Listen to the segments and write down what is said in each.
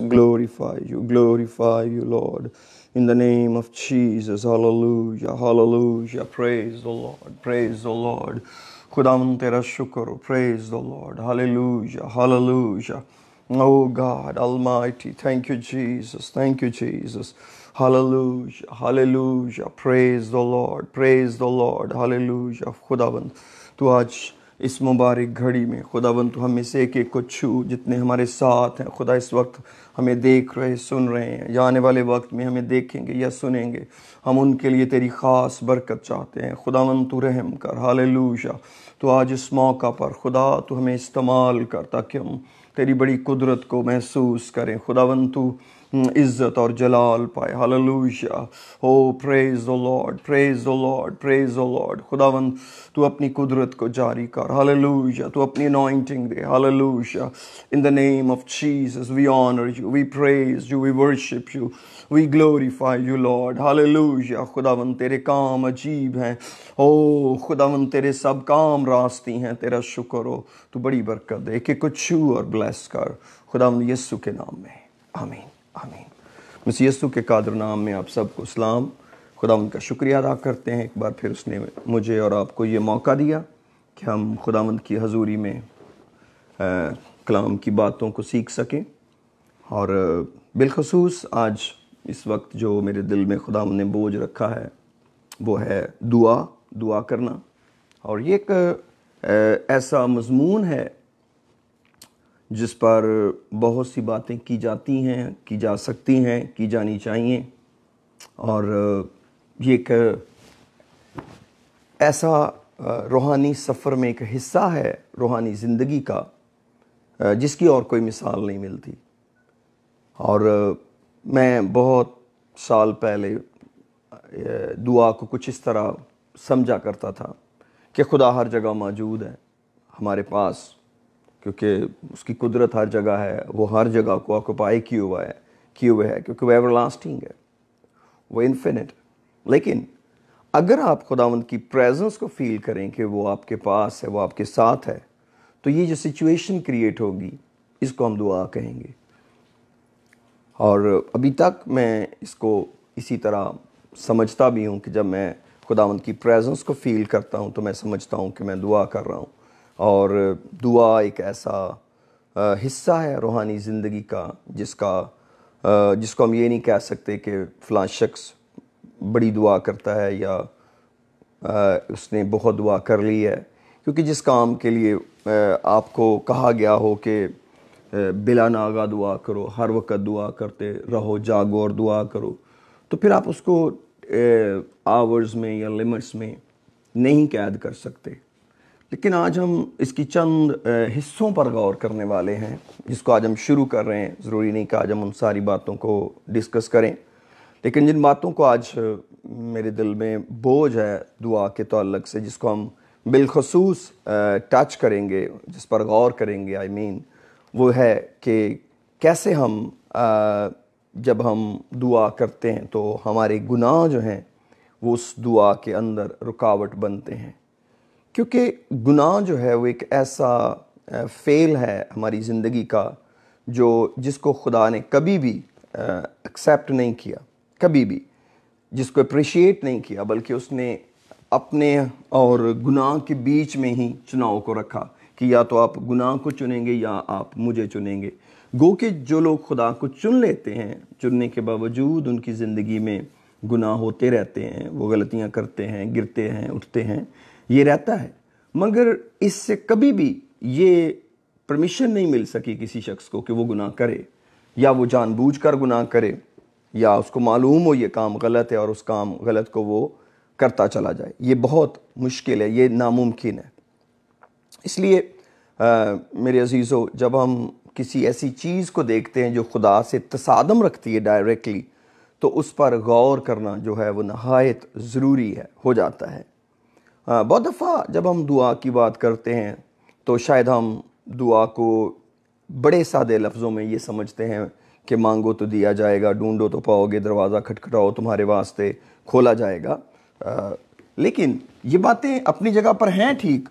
glorify you, glorify you, Lord. In the name of Jesus, hallelujah, hallelujah. Praise the Lord, praise the Lord. Khudam tera praise the Lord, hallelujah, hallelujah. Oh God Almighty, thank you, Jesus, thank you, Jesus. Hallelujah, hallelujah, praise the Lord, praise the Lord, hallelujah. इस मुबारक घड़ी में खुदावन तो हम इसे एक एक को छू जितने हमारे साथ हैं खुदा इस वक्त हमें देख रहे सुन रहे हैं या आने वाले वक्त में हमें देखेंगे या सुनेंगे हम उनके लिए तेरी ख़ास बरकत चाहते हैं खुदावन तो रहम कर हाल तो आज इस मौका पर खुदा तो हमें इस्तेमाल कर ताकि हम तेरी बड़ी कुदरत को महसूस करें खुदावन तो इज्जत और जलाल पाए हालेलुया हो praise O Lord praise O Lord praise O Lord खुदावन तू अपनी कुदरत को जारी कर हालेलुया तू अपनी अनॉइंटिंग दे hallelujah in the name of Jesus we honour you we praise you we worship you we glorify you Lord hallelujah खुदावन तेरे काम अजीब हैं ओ खुदावन तेरे सब काम रास्ती हैं तेरा शुक्र हो तू बड़ी बरकत दे कि कुछ छू और ब्लेस कर खुदावन यस्सु के नाम में आमीन आमीन मसीसु के कादर नाम में आप सबको सलाम खुदा उनका शुक्रिया अदा करते हैं एक बार फिर उसने मुझे और आपको ये मौका दिया कि हम खुदावंद की हजूरी में आ, कलाम की बातों को सीख सकें और बिलखसूस आज इस वक्त जो मेरे दिल में खुदा ने बोझ रखा है वो है दुआ दुआ करना और ये एक ऐसा मजमून है जिस पर बहुत सी बातें की जाती हैं की जा सकती हैं की जानी चाहिए और ये एक ऐसा रूहानी सफ़र में एक हिस्सा है रूहानी ज़िंदगी का जिसकी और कोई मिसाल नहीं मिलती और मैं बहुत साल पहले दुआ को कुछ इस तरह समझा करता था कि खुदा हर जगह मौजूद है हमारे पास क्योंकि उसकी कुदरत हर जगह है वो हर जगह को ऑक्यूपाई किए हुआ है किए हुए है क्योंकि वह एवर लास्टिंग है वो इन्फिनिट लेकिन अगर आप खुदावंद की प्रेजेंस को फील करें कि वो आपके पास है वो आपके साथ है तो ये जो सिचुएशन क्रिएट होगी इसको हम दुआ कहेंगे और अभी तक मैं इसको इसी तरह समझता भी हूँ कि जब मैं खुदावंद की प्रेजेंस को फील करता हूँ तो मैं समझता हूँ कि मैं दुआ कर रहा हूँ और दुआ एक ऐसा हिस्सा है रूहानी ज़िंदगी का जिसका जिसको हम ये नहीं कह सकते कि फ़लाँ शख्स बड़ी दुआ करता है या उसने बहुत दुआ कर ली है क्योंकि जिस काम के लिए आपको कहा गया हो कि बिला नागा दुआ करो हर वक्त दुआ करते रहो जागो और दुआ करो तो फिर आप उसको आवर्स में या लिमिट्स में नहीं कैद कर सकते लेकिन आज हम इसकी चंद हिस्सों पर गौर करने वाले हैं जिसको आज हम शुरू कर रहे हैं ज़रूरी नहीं कि आज हम उन सारी बातों को डिस्कस करें लेकिन जिन बातों को आज मेरे दिल में बोझ है दुआ के तल्लक से जिसको हम बिलखसूस टच करेंगे जिस पर गौर करेंगे आई I मीन mean, वो है कि कैसे हम आ, जब हम दुआ करते हैं तो हमारे गुनाह जो हैं वो उस दुआ के अंदर रुकावट बनते हैं क्योंकि गुनाह जो है वो एक ऐसा फेल है हमारी ज़िंदगी का जो जिसको खुदा ने कभी भी एक्सेप्ट नहीं किया कभी भी जिसको अप्रिशिएट नहीं किया बल्कि उसने अपने और गुनाह के बीच में ही चुनाव को रखा कि या तो आप गुनाह को चुनेंगे या आप मुझे चुनेंगे गो के जो लोग खुदा को चुन लेते हैं चुनने के बावजूद उनकी ज़िंदगी में गुनाह होते रहते हैं वो गलतियाँ करते हैं गिरते हैं उठते हैं ये रहता है मगर इससे कभी भी ये परमिशन नहीं मिल सकी किसी शख्स को कि वो गुनाह करे या वो जानबूझ कर गुनाह करे या उसको मालूम हो ये काम गलत है और उस काम गलत को वो करता चला जाए ये बहुत मुश्किल है ये नामुमकिन है इसलिए मेरे अजीज़ों जब हम किसी ऐसी चीज़ को देखते हैं जो खुदा से तसादम रखती है डायरेक्टली तो उस पर गौर करना जो है वो नहायत ज़रूरी है हो जाता है हाँ, बहुत दफ़ा जब हम दुआ की बात करते हैं तो शायद हम दुआ को बड़े सादे लफ्ज़ों में ये समझते हैं कि मांगो तो दिया जाएगा ढूंढो तो पाओगे दरवाज़ा खटखटाओ तुम्हारे वास्ते खोला जाएगा आ, लेकिन ये बातें अपनी जगह पर हैं ठीक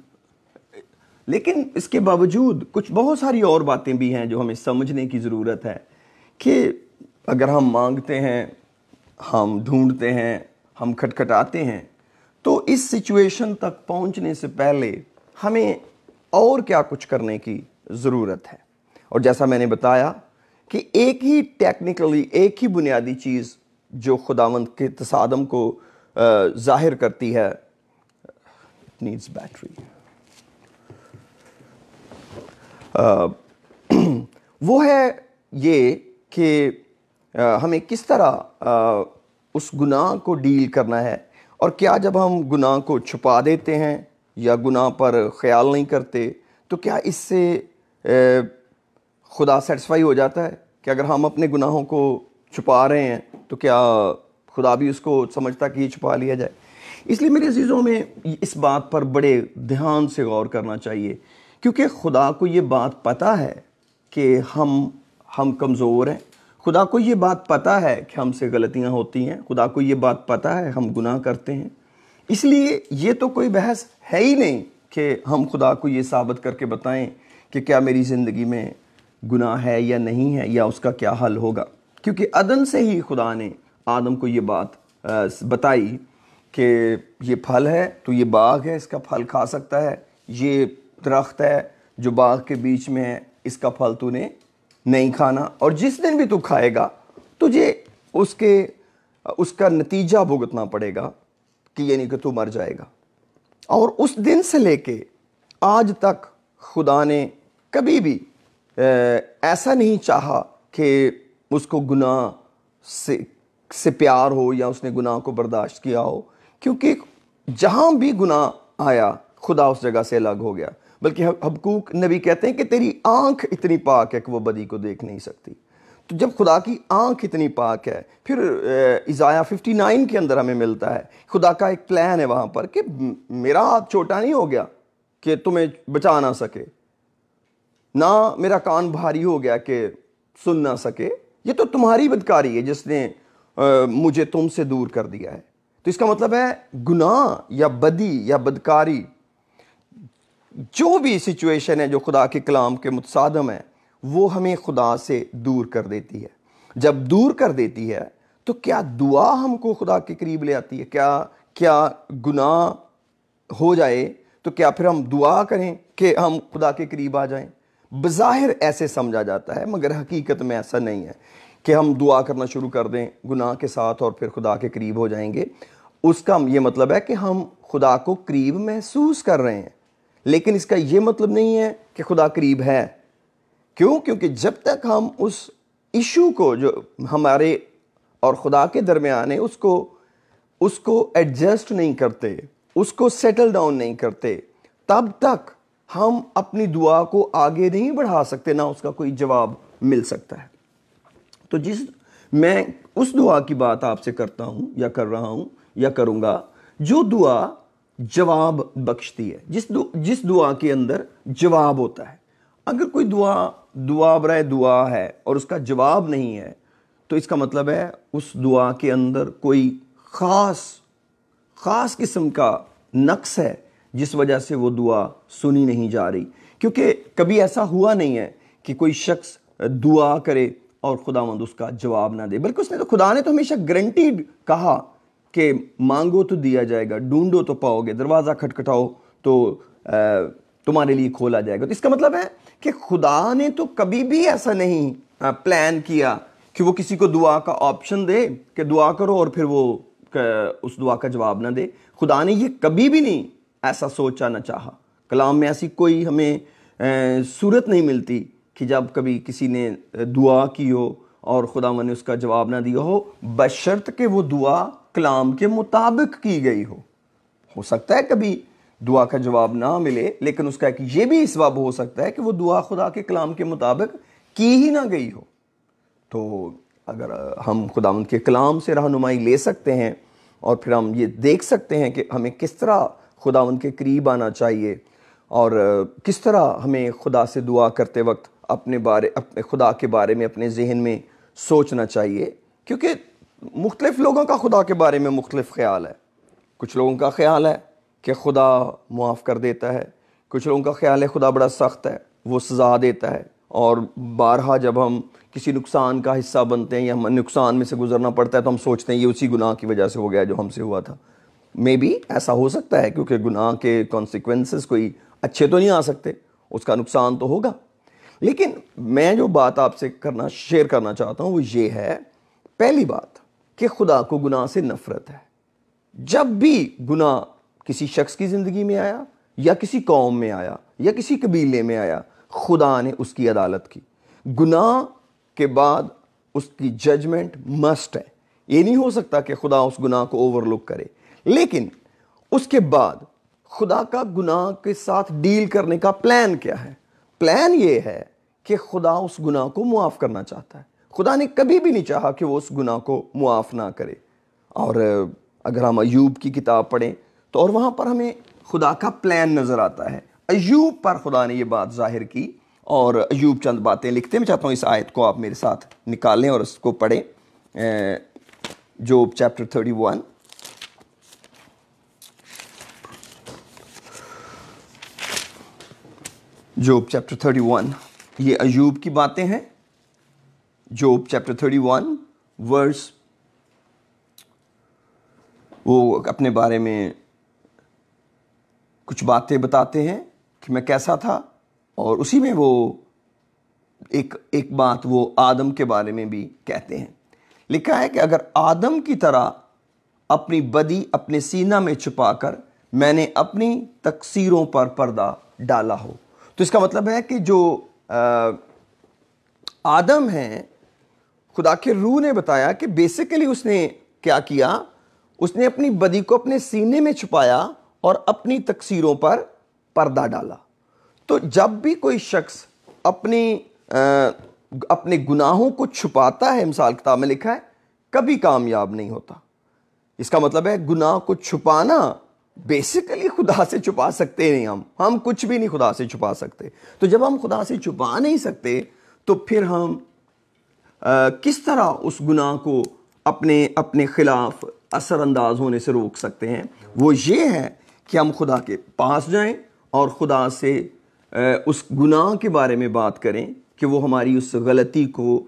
लेकिन इसके बावजूद कुछ बहुत सारी और बातें भी हैं जो हमें समझने की ज़रूरत है कि अगर हम मांगते हैं हम ढूंढते हैं हम खटखटाते हैं तो इस सिचुएशन तक पहुंचने से पहले हमें और क्या कुछ करने की ज़रूरत है और जैसा मैंने बताया कि एक ही टेक्निकली एक ही बुनियादी चीज़ जो खुदावंद के तसादम को ज़ाहिर करती है नीड्स बैटरी वो है ये कि हमें किस तरह उस गुनाह को डील करना है और क्या जब हम गुनाह को छुपा देते हैं या गुनाह पर ख्याल नहीं करते तो क्या इससे खुदा सेटिस्फाई हो जाता है कि अगर हम अपने गुनाहों को छुपा रहे हैं तो क्या खुदा भी उसको समझता कि ये छुपा लिया जाए इसलिए मेरे अजीज़ों में इस बात पर बड़े ध्यान से गौर करना चाहिए क्योंकि खुदा को ये बात पता है कि हम हम कमज़ोर हैं खुदा को ये बात पता है कि हमसे गलतियाँ होती हैं खुदा को ये बात पता है हम गुनाह करते हैं इसलिए ये तो कोई बहस है ही नहीं कि हम खुदा को ये साबित करके बताएं कि क्या मेरी ज़िंदगी में गुनाह है या नहीं है या उसका क्या हल होगा क्योंकि अदन से ही खुदा ने आदम को ये बात बताई कि ये फल है तो ये बाग है इसका फल खा सकता है ये दरख्त है जो बाग के बीच में है इसका फल तूने नहीं खाना और जिस दिन भी तू खाएगा तुझे उसके उसका नतीजा भुगतना पड़ेगा कि यानी कि तू मर जाएगा और उस दिन से लेके आज तक खुदा ने कभी भी ऐसा नहीं चाहा कि उसको गुनाह से से प्यार हो या उसने गुनाह को बर्दाश्त किया हो क्योंकि जहाँ भी गुनाह आया खुदा उस जगह से अलग हो गया बल्कि हबकूक नबी कहते हैं कि तेरी आँख इतनी पाक है कि वो बदी को देख नहीं सकती तो जब खुदा की आँख इतनी पाक है फिर इज़ाया 59 के अंदर हमें मिलता है खुदा का एक प्लान है वहाँ पर कि मेरा हाथ छोटा नहीं हो गया कि तुम्हें बचा ना सके ना मेरा कान भारी हो गया कि सुन ना सके ये तो तुम्हारी बदकारी है जिसने आ, मुझे तुमसे दूर कर दिया है तो इसका मतलब है गुनाह या बदी या बदकारी जो भी सिचुएशन है जो खुदा के कलाम के मुतसादम है वो हमें खुदा से दूर कर देती है जब दूर कर देती है तो क्या दुआ हमको खुदा के करीब ले आती है क्या क्या गुनाह हो जाए तो क्या फिर हम दुआ करें कि हम खुदा के करीब आ जाएं बज़ाहिर ऐसे समझा जाता है मगर हकीकत में ऐसा नहीं है कि हम दुआ करना शुरू कर दें गुनाह के साथ और फिर खुदा के करीब हो जाएंगे उसका ये मतलब है कि हम खुदा को करीब महसूस कर रहे हैं लेकिन इसका यह मतलब नहीं है कि खुदा करीब है क्यों क्योंकि जब तक हम उस इशू को जो हमारे और खुदा के दरमियान है उसको उसको एडजस्ट नहीं करते उसको सेटल डाउन नहीं करते तब तक हम अपनी दुआ को आगे नहीं बढ़ा सकते ना उसका कोई जवाब मिल सकता है तो जिस मैं उस दुआ की बात आपसे करता हूँ या कर रहा हूँ या करूँगा जो दुआ जवाब बख्शती है जिस दु, जिस दुआ के अंदर जवाब होता है अगर कोई दुआ दुआ बरए दुआ है और उसका जवाब नहीं है तो इसका मतलब है उस दुआ के अंदर कोई ख़ास ख़ास किस्म का नक्स है जिस वजह से वो दुआ सुनी नहीं जा रही क्योंकि कभी ऐसा हुआ नहीं है कि कोई शख्स दुआ करे और खुदा मंद उसका जवाब ना दे बल्कि उसने तो खुदा ने तो हमेशा गारंटीड कहा कि मांगो तो दिया जाएगा ढूंढो तो पाओगे दरवाज़ा खटखटाओ तो तुम्हारे लिए खोला जाएगा तो इसका मतलब है कि खुदा ने तो कभी भी ऐसा नहीं प्लान किया कि वो किसी को दुआ का ऑप्शन दे कि दुआ करो और फिर वो उस दुआ का जवाब ना दे खुदा ने ये कभी भी नहीं ऐसा सोचा ना चाहा कलाम में ऐसी कोई हमें सूरत नहीं मिलती कि जब कभी किसी ने दुआ की हो और खुदा ने उसका जवाब ना दिया हो बशर्त के वो दुआ कलाम के मुताबिक की गई हो हो सकता है कभी दुआ का जवाब ना मिले लेकिन उसका एक ये भी इसबाब हो सकता है कि वो दुआ खुदा के कलाम के मुताबिक की ही ना गई हो तो अगर हम खुदा के कलाम से रहनुमाई ले सकते हैं और फिर हम ये देख सकते हैं कि हमें किस तरह खुदा के करीब आना चाहिए और किस तरह हमें खुदा से दुआ करते वक्त अपने बारे अपने खुदा के बारे में अपने जहन में सोचना चाहिए क्योंकि मुख्तलिफ लोगों का खुदा के बारे में मुख्तलिफ ख्याल है कुछ लोगों का ख्याल है कि खुदा मुआफ़ कर देता है कुछ लोगों का ख्याल है खुदा बड़ा सख्त है वो सजा देता है और बारहा जब हम किसी नुकसान का हिस्सा बनते हैं या हम नुकसान में से गुजरना पड़ता है तो हम सोचते हैं ये उसी गुनाह की वजह से हो गया जो हमसे हुआ था मे बी ऐसा हो सकता है क्योंकि गुनाह के कॉन्सिक्वेंसेस कोई अच्छे तो नहीं आ सकते उसका नुकसान तो होगा लेकिन मैं जो बात आपसे करना शेयर करना चाहता हूँ वो ये है पहली बात कि खुदा को गुनाह से नफरत है जब भी गुनाह किसी शख्स की ज़िंदगी में आया या किसी कौम में आया या किसी कबीले में आया खुदा ने उसकी अदालत की गुनाह के बाद उसकी जजमेंट मस्ट है ये नहीं हो सकता कि खुदा उस गुनाह को ओवरलुक करे लेकिन उसके बाद खुदा का गुनाह के साथ डील करने का प्लान क्या है प्लान ये है कि खुदा उस गुनाह को मुआफ़ करना चाहता है खुदा ने कभी भी नहीं चाहा कि वो उस गुनाह को मुआफ़ ना करे और अगर हम अयूब की किताब पढ़ें तो और वहाँ पर हमें खुदा का प्लान नज़र आता है अयूब पर खुदा ने ये बात जाहिर की और अयूब चंद बातें लिखते मैं चाहता हूँ इस आयत को आप मेरे साथ निकालें और इसको पढ़ें Job chapter thirty one Job chapter thirty one ये अयूब की बातें हैं चैप्टर थर्टी वन वर्स वो अपने बारे में कुछ बातें बताते हैं कि मैं कैसा था और उसी में वो एक एक बात वो आदम के बारे में भी कहते हैं लिखा है कि अगर आदम की तरह अपनी बदी अपने सीना में छुपाकर मैंने अपनी तकसीरों पर पर्दा डाला हो तो इसका मतलब है कि जो आदम हैं खुदा के रूह ने बताया कि बेसिकली उसने क्या किया उसने अपनी बदी को अपने सीने में छुपाया और अपनी तकसीरों पर पर्दा डाला तो जब भी कोई शख्स अपनी आ, अपने गुनाहों को छुपाता है मिसाल किताब में लिखा है कभी कामयाब नहीं होता इसका मतलब है गुनाह को छुपाना बेसिकली खुदा से छुपा सकते नहीं हम हम कुछ भी नहीं खुदा से छुपा सकते तो जब हम खुदा से छुपा नहीं सकते तो फिर हम किस तरह उस गुनाह को अपने अपने ख़िलाफ़ असरानंदाज होने से रोक सकते हैं वो ये है कि हम खुदा के पास जाएं और खुदा से उस गुनाह के बारे में बात करें कि वो हमारी उस गलती को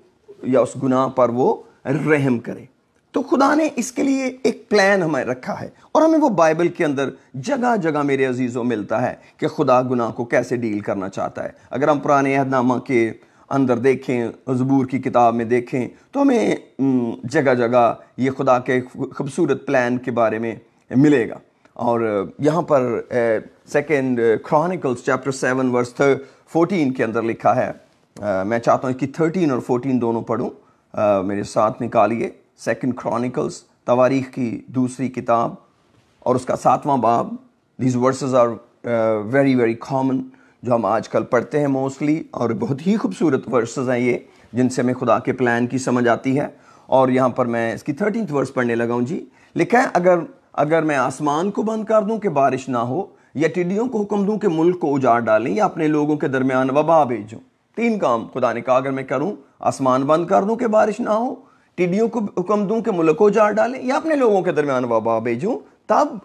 या उस गुनाह पर वो रहम करें तो खुदा ने इसके लिए एक प्लान हमें रखा है और हमें वो बाइबल के अंदर जगह जगह मेरे अजीज़ों मिलता है कि खुदा गुनाह को कैसे डील करना चाहता है अगर हम पुराने अहदनामा के अंदर देखें हजबूर की किताब में देखें तो हमें जगह जगह ये खुदा के खूबसूरत प्लान के बारे में मिलेगा और यहाँ पर second Chronicles chapter seven verse fourteen के अंदर लिखा है आ, मैं चाहता हूँ कि थर्टीन और फोर्टीन दोनों पढ़ूँ मेरे साथ निकालिए सेकेंड क्रॉनिकल्स तवारीख की दूसरी किताब और उसका सातवां बाब these verses are very very common जो हम आजकल पढ़ते हैं मोस्टली और बहुत ही खूबसूरत वर्सेस हैं ये जिनसे हमें खुदा के प्लान की समझ आती है और यहाँ पर मैं इसकी थर्टीन वर्स पढ़ने लगा हूँ जी लिखा है अगर अगर मैं आसमान को बंद कर दूँ कि बारिश ना हो या टिड्डियों को हुक्म दूँ कि मुल्क को उजाड़ डालें या अपने लोगों के दरमियान वबा भेजूँ तीन काम खुदा ने कहा अगर मैं करूँ आसमान बंद कर दूँ कि बारिश ना हो टिड्डियों को हुक्म दूँ कि मुल्क को उजाड़ डालें या अपने लोगों के दरमियान वबा भेजूँ तब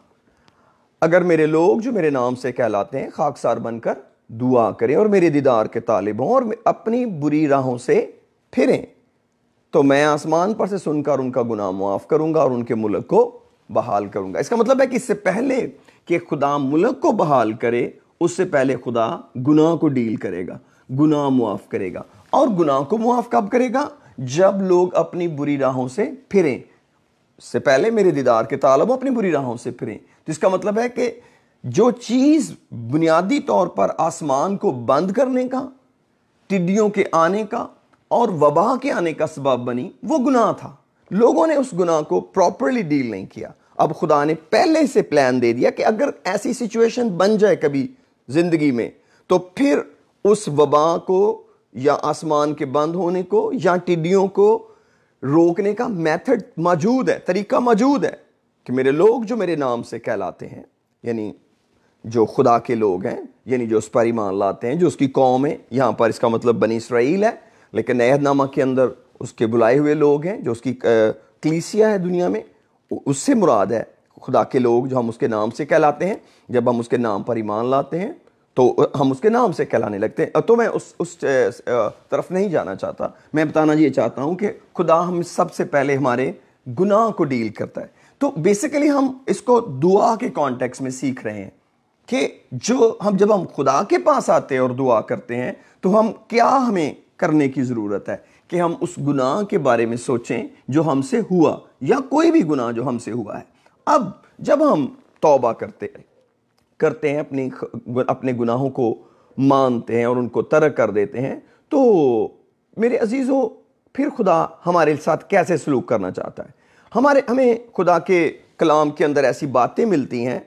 अगर मेरे लोग जो मेरे नाम से कहलाते हैं खाकसार बनकर दुआ करें और मेरे दीदार के तालिब हों और अपनी बुरी राहों से फिरें तो मैं आसमान पर से सुनकर उनका गुनाह मुआफ करूंगा और उनके मुल्क को बहाल करूंगा इसका मतलब है कि इससे पहले कि खुदा मुल्क को बहाल करे उससे पहले खुदा गुनाह को डील करेगा गुनाह मुआफ़ करेगा और गुनाह को मुआफ़ कब करेगा जब लोग अपनी बुरी राहों से फिरें से पहले मेरे दीदार के तालब अपनी बुरी राहों से फिरें तो इसका मतलब है कि जो चीज बुनियादी तौर पर आसमान को बंद करने का टिड्डियों के आने का और वबा के आने का सबब बनी वो गुनाह था लोगों ने उस गुनाह को प्रॉपरली डील नहीं किया अब खुदा ने पहले से प्लान दे दिया कि अगर ऐसी सिचुएशन बन जाए कभी ज़िंदगी में तो फिर उस वबा को या आसमान के बंद होने को या टिड्डियों को रोकने का मेथड मौजूद है तरीका मौजूद है कि मेरे लोग जो मेरे नाम से कहलाते हैं यानी जो खुदा के लोग हैं यानी जो उस पर ईमान लाते हैं जो उसकी कौम है यहाँ पर इसका मतलब बनी इसराइल है लेकिन नामा के अंदर उसके बुलाए हुए लोग हैं जो उसकी क्लीसिया है दुनिया में उससे मुराद है खुदा के लोग जो हम उसके नाम से कहलाते हैं जब हम उसके नाम पर ईमान लाते हैं तो हम उसके नाम से कहलाने लगते हैं तो मैं उस उस तरफ नहीं जाना चाहता मैं बताना ये चाहता हूँ कि खुदा हम सबसे पहले हमारे गुनाह को डील करता है तो बेसिकली हम इसको दुआ के कॉन्टेक्स्ट में सीख रहे हैं कि जो हम जब हम खुदा के पास आते हैं और दुआ करते हैं तो हम क्या हमें करने की ज़रूरत है कि हम उस गुनाह के बारे में सोचें जो हमसे हुआ या कोई भी गुनाह जो हमसे हुआ है अब जब हम तौबा करते हैं करते हैं अपनी अपने गुनाहों को मानते हैं और उनको तर्क कर देते हैं तो मेरे अजीज़ों फिर खुदा हमारे साथ कैसे सलूक करना चाहता है हमारे हमें खुदा के कलाम के अंदर ऐसी बातें मिलती हैं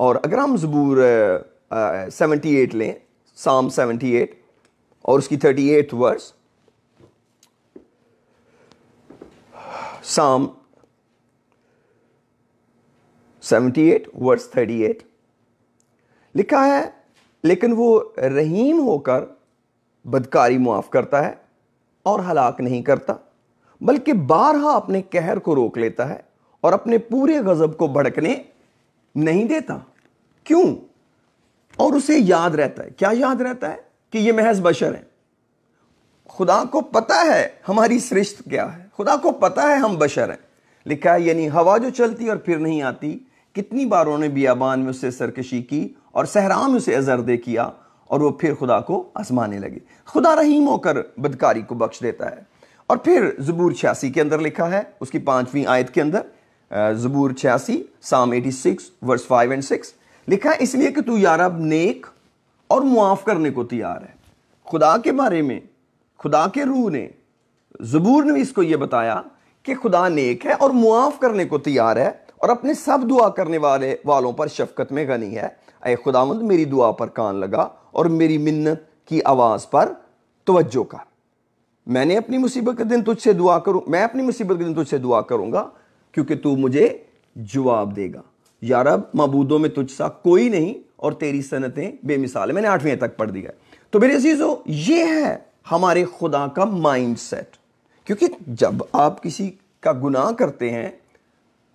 और अगर हम ज़बूर सेवेंटी एट लें साम सेवेंटी एट और उसकी thirty eight verse Psalm seventy eight verse thirty eight लिखा है लेकिन वो रहीम होकर बदकारी मुआफ़ करता है और हलाक नहीं करता बल्कि बारहा अपने कहर को रोक लेता है और अपने पूरे गज़ब को भड़कने नहीं देता क्यों और उसे याद रहता है क्या याद रहता है कि ये महज बशर हैं खुदा को पता है हमारी सृष्ट क्या है खुदा को पता है हम बशर हैं लिखा है यानी हवा जो चलती और फिर नहीं आती कितनी बार उन्होंने बियाबान में उससे सरकशी की और सहरा में उसे अजरदे किया और वो फिर खुदा को आजमाने लगे खुदा रहीम होकर बदकारी को बख्श देता है और फिर जबूर छियासी के अंदर लिखा है उसकी पांचवीं आयत के अंदर जबूर छियासी साम 86 वर्स 5 एंड 6 लिखा है इसलिए कि तू यार अब नेक और मुआफ़ करने को तैयार है खुदा के बारे में खुदा के रूह ने जबूर ने इसको यह बताया कि खुदा नेक है और मुआफ़ करने को तैयार है और अपने सब दुआ करने वाले वालों पर शफकत में गनी है अरे खुदावंद मेरी दुआ पर कान लगा और मेरी मिन्नत की आवाज़ पर तवज्जो कर मैंने अपनी मुसीबत के दिन तुझसे दुआ करूं मैं अपनी मुसीबत के दिन तुझसे दुआ करूंगा क्योंकि तू मुझे जवाब देगा यार अब मबूदों में तुझसा कोई नहीं और तेरी सनतें बेमिसाल मैंने आठवीं तक पढ़ दिया है तो मेरे चीज़ों ये है हमारे खुदा का माइंड सेट क्योंकि जब आप किसी का गुनाह करते हैं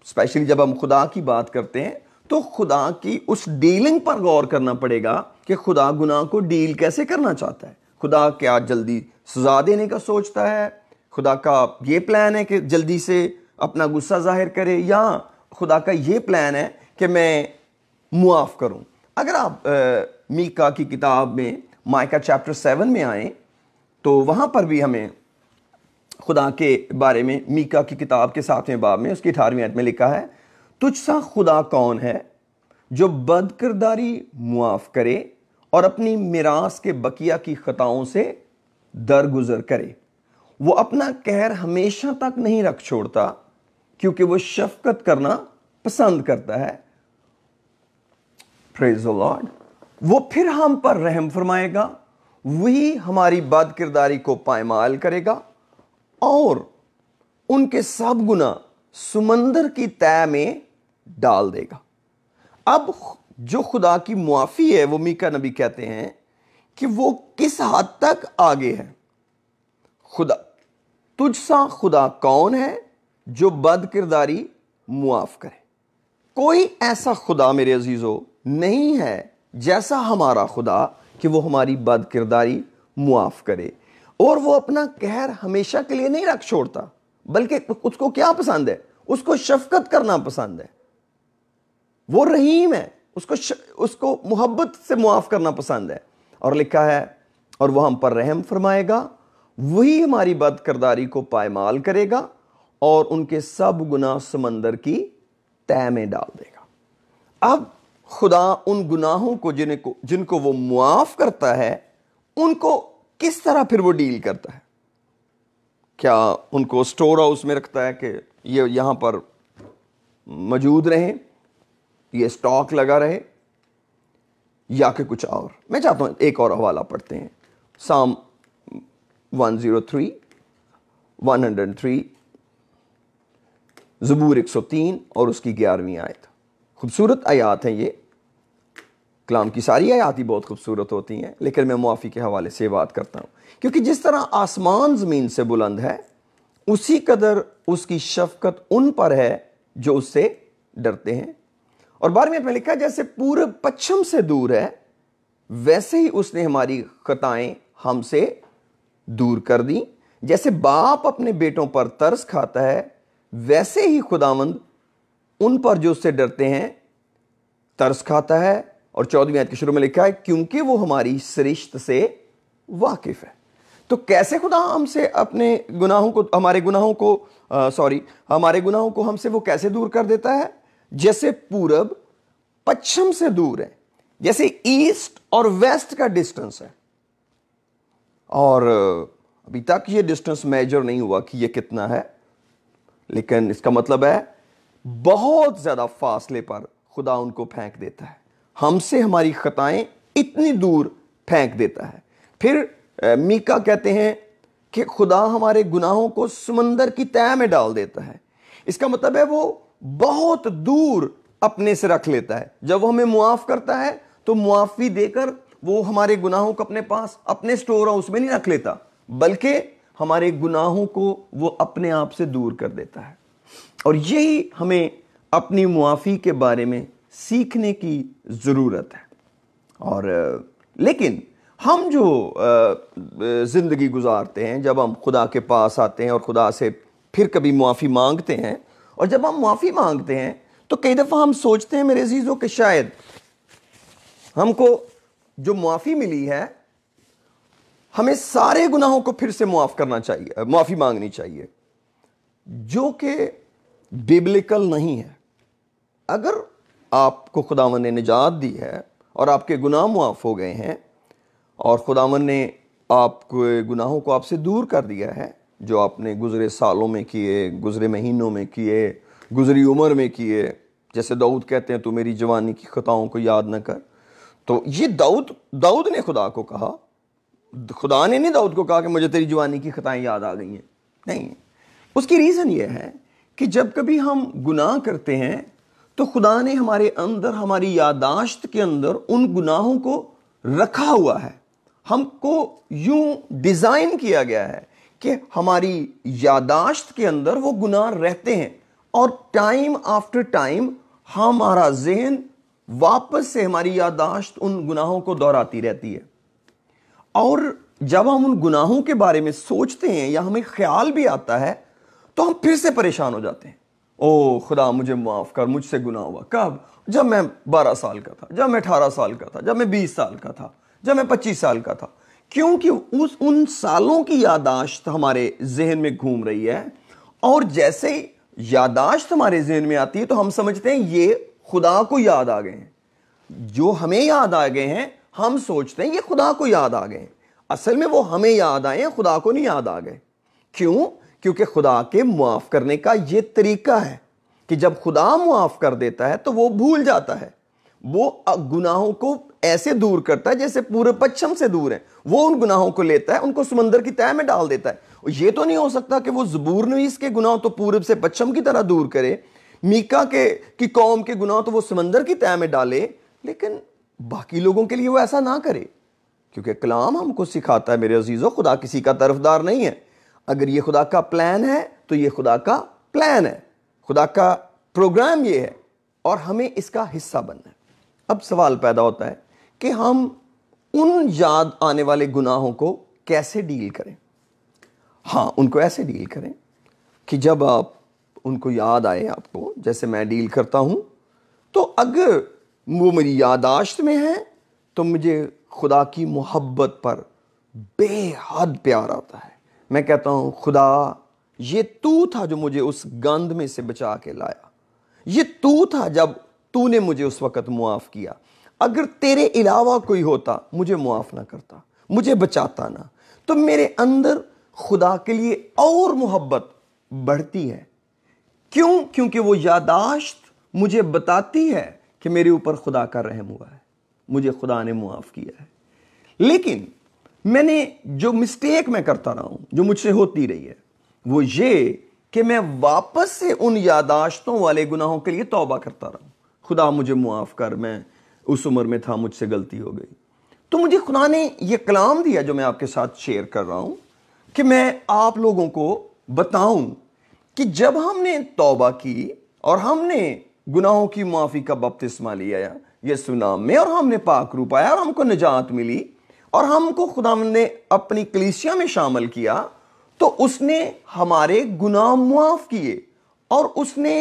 स्पेशली जब हम खुदा की बात करते हैं तो खुदा की उस डीलिंग पर गौर करना पड़ेगा कि खुदा गुनाह को डील कैसे करना चाहता है खुदा क्या जल्दी सजा देने का सोचता है खुदा का ये प्लान है कि जल्दी से अपना गुस्सा जाहिर करे या खुदा का ये प्लान है कि मैं मुआफ़ करूँ अगर आप आ, मीका की किताब में माइका चैप्टर सेवन में आए तो वहाँ पर भी हमें खुदा के बारे में मीका की किताब के सातवें बाब में उसकी अठारहवीं आयत में लिखा है तुझसा खुदा कौन है जो बदकिरदारी मुआफ़ करे और अपनी मिरास के बकिया की ख़ताओं से दरगुजर करे वो अपना कहर हमेशा तक नहीं रख छोड़ता क्योंकि वो शफकत करना पसंद करता है प्रेज लॉर्ड वो फिर हम पर रहम फरमाएगा वही हमारी बद किरदारी को पायमाल करेगा और उनके सब गुना समंदर की तय में डाल देगा अब जो खुदा की मुआफ़ी है वो मीका नबी कहते हैं कि वो किस हद तक आगे है खुदा तुझसा खुदा कौन है जो बद किरदारी मुआफ़ करे कोई ऐसा खुदा मेरे अजीज़ों नहीं है जैसा हमारा खुदा कि वो हमारी बद किरदारी मुआफ़ करे और वो अपना कहर हमेशा के लिए नहीं रख छोड़ता बल्कि उसको क्या पसंद है उसको शफकत करना पसंद है वो रहीम है उसको श, उसको मोहब्बत से मुआफ़ करना पसंद है और लिखा है और वह हम पर रहम फरमाएगा वही हमारी बद किरदारी को पायमाल करेगा और उनके सब गुनाह समंदर की तय में डाल देगा अब खुदा उन गुनाहों को जिनको जिनको वो मुआफ करता है उनको किस तरह फिर वो डील करता है क्या उनको स्टोर हाउस में रखता है कि ये यहां पर मौजूद रहे ये स्टॉक लगा रहे या कि कुछ और मैं चाहता हूं एक और हवाला पढ़ते हैं साम 103 103 ज़बूर 103 और उसकी ग्यारहवीं आयत खूबसूरत आयात हैं ये कलाम की सारी आयात ही बहुत खूबसूरत होती हैं लेकिन मैं मुआफ़ी के हवाले से बात करता हूँ क्योंकि जिस तरह आसमान ज़मीन से बुलंद है उसी कदर उसकी शफकत उन पर है जो उससे डरते हैं और बारहवीं में लिखा जैसे पूर्व पश्चिम से दूर है वैसे ही उसने हमारी खताएं हमसे दूर कर दी जैसे बाप अपने बेटों पर तरस खाता है वैसे ही खुदावंद उन पर जो उससे डरते हैं तरस खाता है और चौदहवीं आयत के शुरू में लिखा है क्योंकि वो हमारी सरिश्त से वाकिफ है तो कैसे खुदा हमसे अपने गुनाहों को हमारे गुनाहों को सॉरी हमारे गुनाहों को हमसे वो कैसे दूर कर देता है जैसे पूरब पश्चिम से दूर है जैसे ईस्ट और वेस्ट का डिस्टेंस है और अभी तक ये डिस्टेंस मेजर नहीं हुआ कि ये कितना है लेकिन इसका मतलब है बहुत ज़्यादा फासले पर खुदा उनको फेंक देता है हमसे हमारी ख़ताएं इतनी दूर फेंक देता है फिर मीका कहते हैं कि खुदा हमारे गुनाहों को समंदर की तय में डाल देता है इसका मतलब है वो बहुत दूर अपने से रख लेता है जब वो हमें मुआफ़ करता है तो मुआफ़ी देकर वो हमारे गुनाहों को अपने पास अपने स्टोर हाउस में नहीं रख लेता बल्कि हमारे गुनाहों को वो अपने आप से दूर कर देता है और यही हमें अपनी मुआफ़ी के बारे में सीखने की ज़रूरत है और लेकिन हम जो ज़िंदगी गुजारते हैं जब हम खुदा के पास आते हैं और खुदा से फिर कभी मुआफ़ी मांगते हैं और जब हम मुआफ़ी मांगते हैं तो कई दफ़ा हम सोचते हैं मेरे अजीज़ों के शायद हमको जो मुआफ़ी मिली है हमें सारे गुनाहों को फिर से मुआफ करना चाहिए माफ़ी मांगनी चाहिए जो कि बिब्लिकल नहीं है अगर आपको खुदावन ने निजात दी है और आपके गुनाह मुआफ़ हो गए हैं और खुदावन ने आपके गुनाहों को आपसे दूर कर दिया है जो आपने गुज़रे सालों में किए गुज़रे महीनों में किए गुज़री उम्र में किए जैसे दाऊद कहते हैं तो मेरी जवानी की खताओं को याद न कर तो ये दाऊद दाऊद ने खुदा को कहा खुदा ने नहीं दाऊद को कहा कि मुझे तेरी जवानी की खताएं याद आ गई हैं नहीं उसकी रीज़न यह है कि जब कभी हम गुनाह करते हैं तो खुदा ने हमारे अंदर हमारी यादाश्त के अंदर उन गुनाहों को रखा हुआ है हमको यूं डिज़ाइन किया गया है कि हमारी यादाश्त के अंदर वो गुनाह रहते हैं और टाइम आफ्टर टाइम हमारा जहन वापस से हमारी यादाश्त उन गुनाहों को दोहराती रहती है और जब हम उन गुनाहों के बारे में सोचते हैं या हमें ख्याल भी आता है तो हम फिर से परेशान हो जाते हैं ओ खुदा मुझे माफ़ कर मुझसे गुनाह हुआ कब जब मैं बारह साल का था जब मैं अठारह साल का था जब मैं बीस साल का था जब मैं पच्चीस साल का था क्योंकि उस उन सालों की यादाश्त हमारे जहन में घूम रही है और जैसे यादाश्त हमारे जहन में आती है तो हम समझते हैं ये खुदा को याद आ गए हैं जो हमें याद आ गए हैं हम सोचते हैं ये खुदा को याद आ गए असल में वो हमें याद आए खुदा को नहीं याद आ गए क्यों क्योंकि खुदा के मुआफ़ करने का ये तरीका है कि जब खुदा मुआफ़ कर देता है तो वो भूल जाता है वो गुनाहों को ऐसे दूर करता है जैसे पूरे पश्चिम से दूर है वो उन गुनाहों को लेता है उनको समंदर की तय में डाल देता है ये तो नहीं हो सकता कि वो जबूर नवीस के गुनाह तो पूर्व से पश्चिम की तरह दूर करे मीका के की कौम के गुनाह तो वो समंदर की तय में डाले लेकिन बाकी लोगों के लिए वो ऐसा ना करे क्योंकि कलाम हमको सिखाता है मेरे अजीज़ों खुदा किसी का तरफदार नहीं है अगर ये खुदा का प्लान है तो ये खुदा का प्लान है खुदा का प्रोग्राम ये है और हमें इसका हिस्सा बनना है अब सवाल पैदा होता है कि हम उन याद आने वाले गुनाहों को कैसे डील करें हाँ उनको ऐसे डील करें कि जब आप उनको याद आए आपको जैसे मैं डील करता हूँ तो अगर वो मेरी यादाश्त में है तो मुझे खुदा की मोहब्बत पर बेहद प्यार आता है मैं कहता हूँ खुदा ये तू था जो मुझे उस गंध में से बचा के लाया ये तू था जब तूने मुझे उस वक़्त मुआफ़ किया अगर तेरे अलावा कोई होता मुझे मुआफ़ ना करता मुझे बचाता ना तो मेरे अंदर खुदा के लिए और मोहब्बत बढ़ती है क्यों क्योंकि वो यादाश्त मुझे बताती है कि मेरे ऊपर खुदा का रहम हुआ है मुझे खुदा ने मुआफ़ किया है लेकिन मैंने जो मिस्टेक मैं करता रहा हूँ जो मुझसे होती रही है वो ये कि मैं वापस से उन यादाश्तों वाले गुनाहों के लिए तौबा करता रहा हूँ खुदा मुझे मुआफ़ कर मैं उस उम्र में था मुझसे गलती हो गई तो मुझे खुदा ने यह कलाम दिया जो मैं आपके साथ शेयर कर रहा हूँ कि मैं आप लोगों को बताऊं कि जब हमने तौबा की और हमने गुनाहों की माफ़ी का बपतिस्मा लिया ये सुनाम में और हमने पाक रू पाया और हमको निजात मिली और हमको खुदा ने अपनी कलीसिया में शामिल किया तो उसने हमारे गुनाह मुआफ़ किए और उसने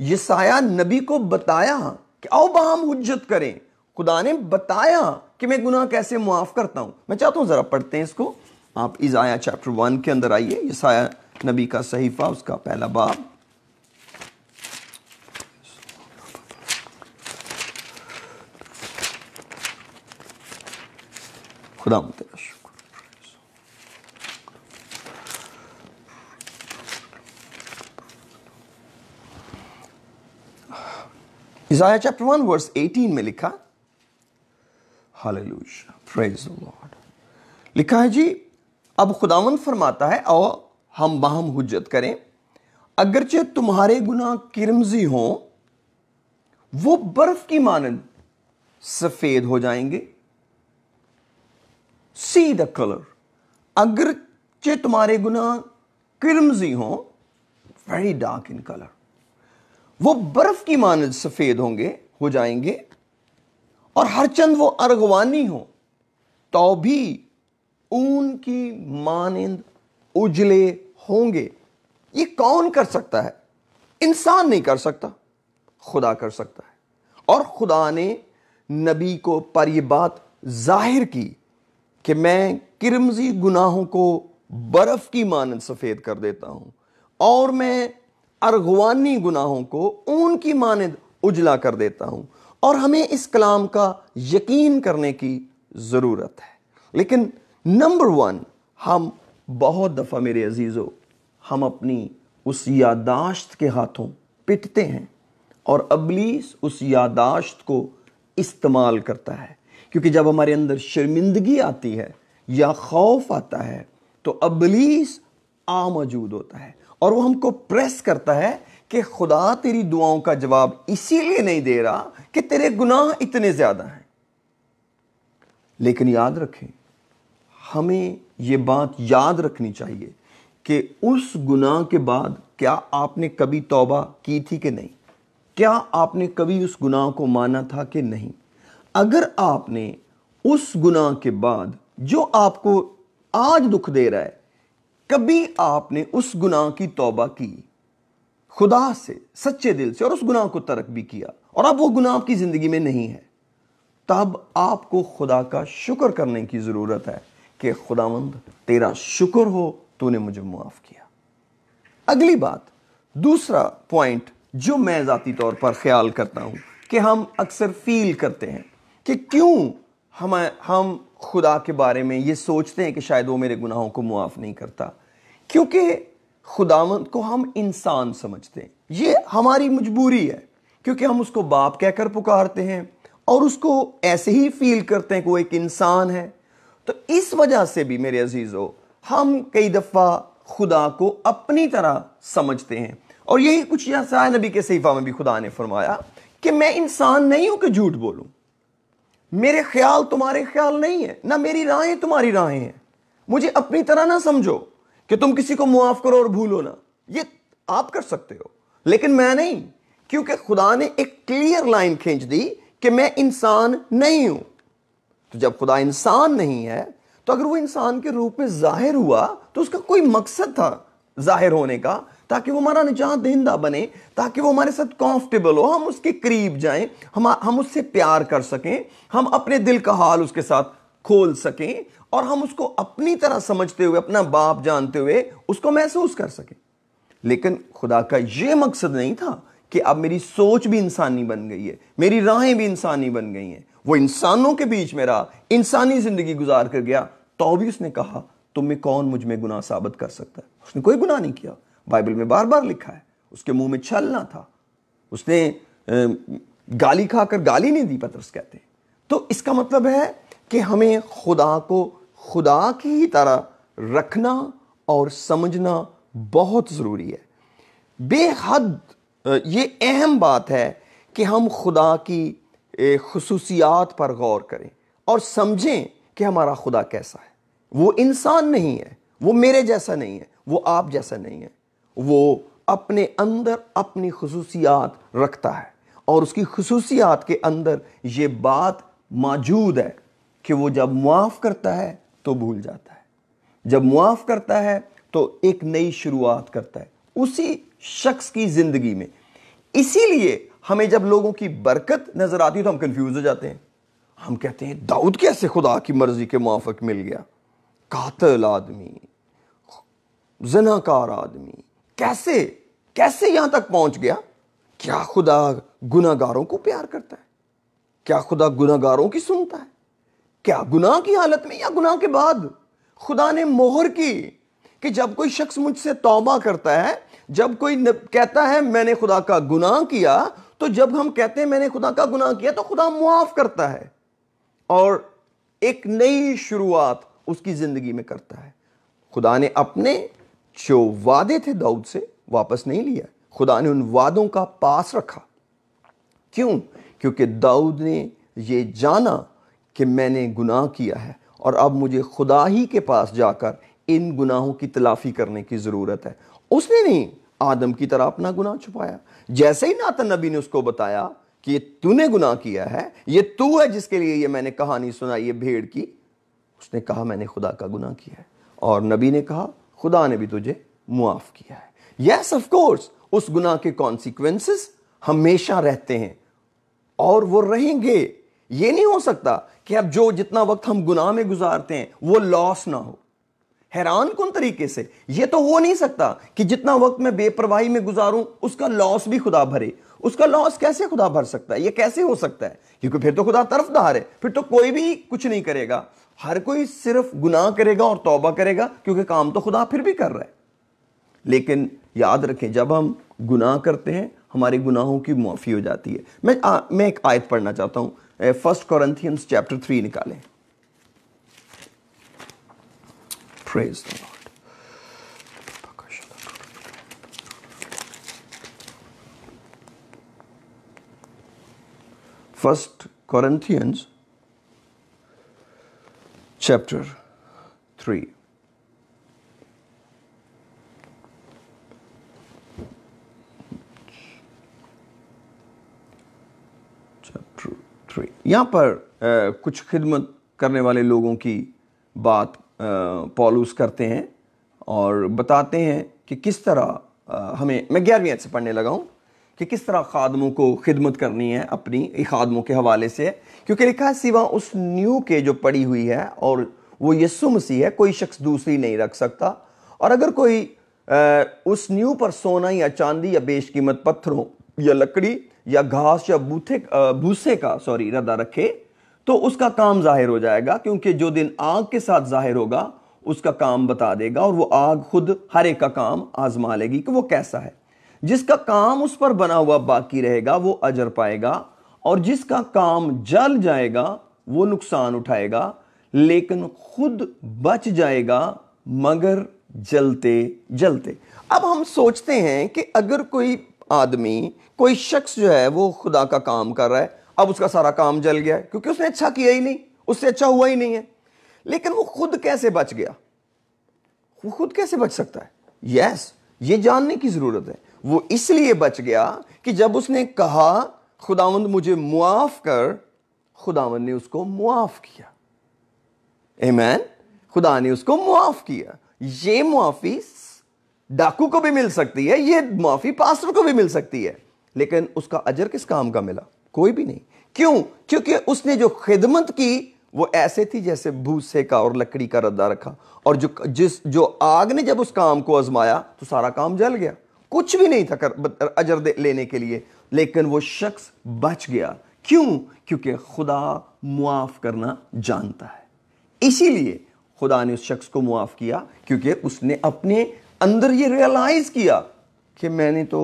यसाया नबी को बताया कि आओ बाहम हजत करें खुदा ने बताया कि मैं गुनाह कैसे मुआफ़ करता हूँ मैं चाहता हूँ ज़रा पढ़ते हैं इसको आप इज़ाया चैप्टर वन के अंदर आइए यसाया नबी का सहीफ़ा उसका पहला बाब खुदा तेरा शुक्र इजाया चैप्टर वन वर्स 18 में लिखा praise the Lord. लिखा है जी अब खुदावन फरमाता है और हम बाहम हुज्जत करें अगरचे तुम्हारे गुना किरमजी हों वो बर्फ की मानद सफेद हो जाएंगे सी द कलर अगर चे तुम्हारे गुना किरमजी हो वेरी डार्क इन कलर वो बर्फ की मानद सफ़ेद होंगे हो जाएंगे और हर चंद वो अर्गवानी हो तो भी ऊन की मानंद उजले होंगे ये कौन कर सकता है इंसान नहीं कर सकता खुदा कर सकता है और खुदा ने नबी को पर यह बात जाहिर की कि मैं किरमजी गुनाहों को बर्फ़ की मानद सफ़ेद कर देता हूँ और मैं अरगवानी गुनाहों को ऊन की मानद उजला कर देता हूँ और हमें इस कलाम का यकीन करने की ज़रूरत है लेकिन नंबर वन हम बहुत दफ़ा मेरे अजीज़ों हम अपनी उस यादाश्त के हाथों पिटते हैं और अबलीस उस यादाश्त को इस्तेमाल करता है क्योंकि जब हमारे अंदर शर्मिंदगी आती है या खौफ आता है तो अबलीस आ मौजूद होता है और वो हमको प्रेस करता है कि खुदा तेरी दुआओं का जवाब इसीलिए नहीं दे रहा कि तेरे गुनाह इतने ज़्यादा हैं लेकिन याद रखें हमें यह बात याद रखनी चाहिए कि उस गुनाह के बाद क्या आपने कभी तौबा की थी कि नहीं क्या आपने कभी उस गुनाह को माना था कि नहीं अगर आपने उस गुनाह के बाद जो आपको आज दुख दे रहा है कभी आपने उस गुनाह की तौबा की खुदा से सच्चे दिल से और उस गुनाह को तर्क भी किया और अब वो गुनाह आपकी ज़िंदगी में नहीं है तब आपको खुदा का शुक्र करने की ज़रूरत है कि खुदावंद तेरा शुक्र हो तूने मुझे मुआफ़ किया अगली बात दूसरा पॉइंट जो मैं ज़ाती तौर पर ख्याल करता हूँ कि हम अक्सर फील करते हैं कि क्यों हम हम खुदा के बारे में ये सोचते हैं कि शायद वो मेरे गुनाहों को मुआफ़ नहीं करता क्योंकि खुदावंत को हम इंसान समझते हैं ये हमारी मजबूरी है क्योंकि हम उसको बाप कहकर पुकारते हैं और उसको ऐसे ही फील करते हैं कि वो एक इंसान है तो इस वजह से भी मेरे अजीज़ो हम कई दफ़ा खुदा को अपनी तरह समझते हैं और यही कुछ यसाया नबी के सहीफा में भी खुदा ने फरमाया कि मैं इंसान नहीं हूँ कि झूठ बोलूँ मेरे ख्याल तुम्हारे ख्याल नहीं है ना मेरी राहें तुम्हारी राहें हैं मुझे अपनी तरह ना समझो कि तुम किसी को मुआफ करो और भूलो ना ये आप कर सकते हो लेकिन मैं नहीं क्योंकि खुदा ने एक क्लियर लाइन खींच दी कि मैं इंसान नहीं हूं तो जब खुदा इंसान नहीं है तो अगर वो इंसान के रूप में जाहिर हुआ तो उसका कोई मकसद था जाहिर होने का ताकि वो हमारा निजात दहिंदा बने ताकि वो हमारे साथ कंफर्टेबल हो हम उसके करीब जाएं हम हम उससे प्यार कर सकें हम अपने दिल का हाल उसके साथ खोल सकें और हम उसको अपनी तरह समझते हुए अपना बाप जानते हुए उसको महसूस कर सकें लेकिन खुदा का ये मकसद नहीं था कि अब मेरी सोच भी इंसानी बन गई है मेरी राहें भी इंसानी बन गई हैं वो इंसानों के बीच में रहा इंसानी जिंदगी गुजार कर गया तो भी उसने कहा तुम्हें कौन मुझ में गुनाह साबित कर सकता है उसने कोई गुनाह नहीं किया बाइबल में बार बार लिखा है उसके मुंह में छलना था उसने गाली खाकर गाली नहीं दी पत्रस कहते तो इसका मतलब है कि हमें खुदा को खुदा की ही तरह रखना और समझना बहुत ज़रूरी है बेहद ये अहम बात है कि हम खुदा की खसूसियात पर गौर करें और समझें कि हमारा खुदा कैसा है वो इंसान नहीं है वो मेरे जैसा नहीं है वो आप जैसा नहीं है वो अपने अंदर अपनी खसूसियात रखता है और उसकी खसूसियात के अंदर ये बात मौजूद है कि वो जब मुआफ़ करता है तो भूल जाता है जब मुआफ़ करता है तो एक नई शुरुआत करता है उसी शख्स की ज़िंदगी में इसीलिए हमें जब लोगों की बरकत नज़र आती है तो हम कंफ्यूज हो जाते हैं हम कहते हैं दाऊद कैसे खुदा की मर्ज़ी के मुआफक मिल गया कातल आदमी जनाकार आदमी कैसे कैसे यहां तक पहुंच गया क्या खुदा गुनागारों को प्यार करता है क्या खुदा गुनागारों की सुनता है क्या गुनाह की हालत में या गुनाह के बाद खुदा ने मोहर की कि जब कोई शख्स मुझसे तौबा करता है जब कोई कहता है मैंने खुदा का गुनाह किया तो जब हम कहते हैं मैंने खुदा का गुनाह किया तो खुदा मुआफ करता है और एक नई शुरुआत उसकी ज़िंदगी में करता है खुदा ने अपने जो वादे थे दाऊद से वापस नहीं लिया खुदा ने उन वादों का पास रखा क्यों क्योंकि दाऊद ने ये जाना कि मैंने गुनाह किया है और अब मुझे खुदा ही के पास जाकर इन गुनाहों की तलाफ़ी करने की ज़रूरत है उसने नहीं आदम की तरह अपना गुनाह छुपाया जैसे ही नातन नबी ने उसको बताया कि ये तूने गुनाह किया है ये तू है जिसके लिए ये मैंने कहानी सुनाई ये भेड़ की उसने कहा मैंने खुदा का गुनाह किया है और नबी ने कहा खुदा ने भी तुझे मुआफ किया है यस ऑफ कोर्स उस गुनाह के कॉन्सिक्वेंसेस हमेशा रहते हैं और वो रहेंगे ये नहीं हो सकता कि अब जो जितना वक्त हम गुनाह में गुजारते हैं वो लॉस ना हो हैरान कौन तरीके से ये तो हो नहीं सकता कि जितना वक्त मैं बेपरवाही में गुजारूं उसका लॉस भी खुदा भरे उसका लॉस कैसे खुदा भर सकता है ये कैसे हो सकता है क्योंकि फिर तो खुदा तरफदार है फिर तो कोई भी कुछ नहीं करेगा हर कोई सिर्फ गुनाह करेगा और तौबा करेगा क्योंकि काम तो खुदा फिर भी कर रहा है लेकिन याद रखें जब हम गुनाह करते हैं हमारे गुनाहों की मुआफ़ी हो जाती है मैं आ, मैं एक आयत पढ़ना चाहता हूँ फर्स्ट कॉरेंथियंस चैप्टर थ्री निकालें praise first Corinthians chapter 3. Chapter three यहाँ पर आ, uh, कुछ खिदमत करने वाले लोगों की बात uh, पॉलूस करते हैं और बताते हैं कि किस तरह आ, uh, हमें मैं ग्यारहवीं से पढ़ने लगा हूँ कि किस तरह खादमों को खिदमत करनी है अपनी खादमों के हवाले से क्योंकि लिखा है सिवा उस न्यू के जो पड़ी हुई है और वो यस्सु मसीह है कोई शख्स दूसरी नहीं रख सकता और अगर कोई आ, उस न्यू पर सोना या चांदी या बेशकीमत पत्थरों या लकड़ी या घास या बूथे भूसे का सॉरी रदा रखे तो उसका काम जाहिर हो जाएगा क्योंकि जो दिन आग के साथ जाहिर होगा उसका काम बता देगा और वो आग खुद हर एक का काम आजमा लेगी कि वो कैसा है जिसका काम उस पर बना हुआ बाकी रहेगा वो अजर पाएगा और जिसका काम जल जाएगा वो नुकसान उठाएगा लेकिन खुद बच जाएगा मगर जलते जलते अब हम सोचते हैं कि अगर कोई आदमी कोई शख्स जो है वो खुदा का काम कर रहा है अब उसका सारा काम जल गया है क्योंकि उसने अच्छा किया ही नहीं उससे अच्छा हुआ ही नहीं है लेकिन वो खुद कैसे बच गया वो खुद कैसे बच सकता है यस yes, ये जानने की ज़रूरत है वो इसलिए बच गया कि जब उसने कहा खुदावंद मुझे मुआफ कर खुदावंद ने उसको मुआफ किया एमैन खुदा ने उसको मुआफ किया ये मुआफ़ी डाकू को भी मिल सकती है ये मुआफ़ी पास्टर को भी मिल सकती है लेकिन उसका अजर किस काम का मिला कोई भी नहीं क्यों क्योंकि उसने जो खिदमत की वो ऐसे थी जैसे भूसे का और लकड़ी का रद्दा रखा और जो जिस जो आग ने जब उस काम को आजमाया तो सारा काम जल गया कुछ भी नहीं था कर अजर लेने के लिए लेकिन वो शख्स बच गया क्यों क्योंकि खुदा मुआफ करना जानता है इसीलिए खुदा ने उस शख्स को मुआफ किया क्योंकि उसने अपने अंदर ये रियलाइज़ किया कि मैंने तो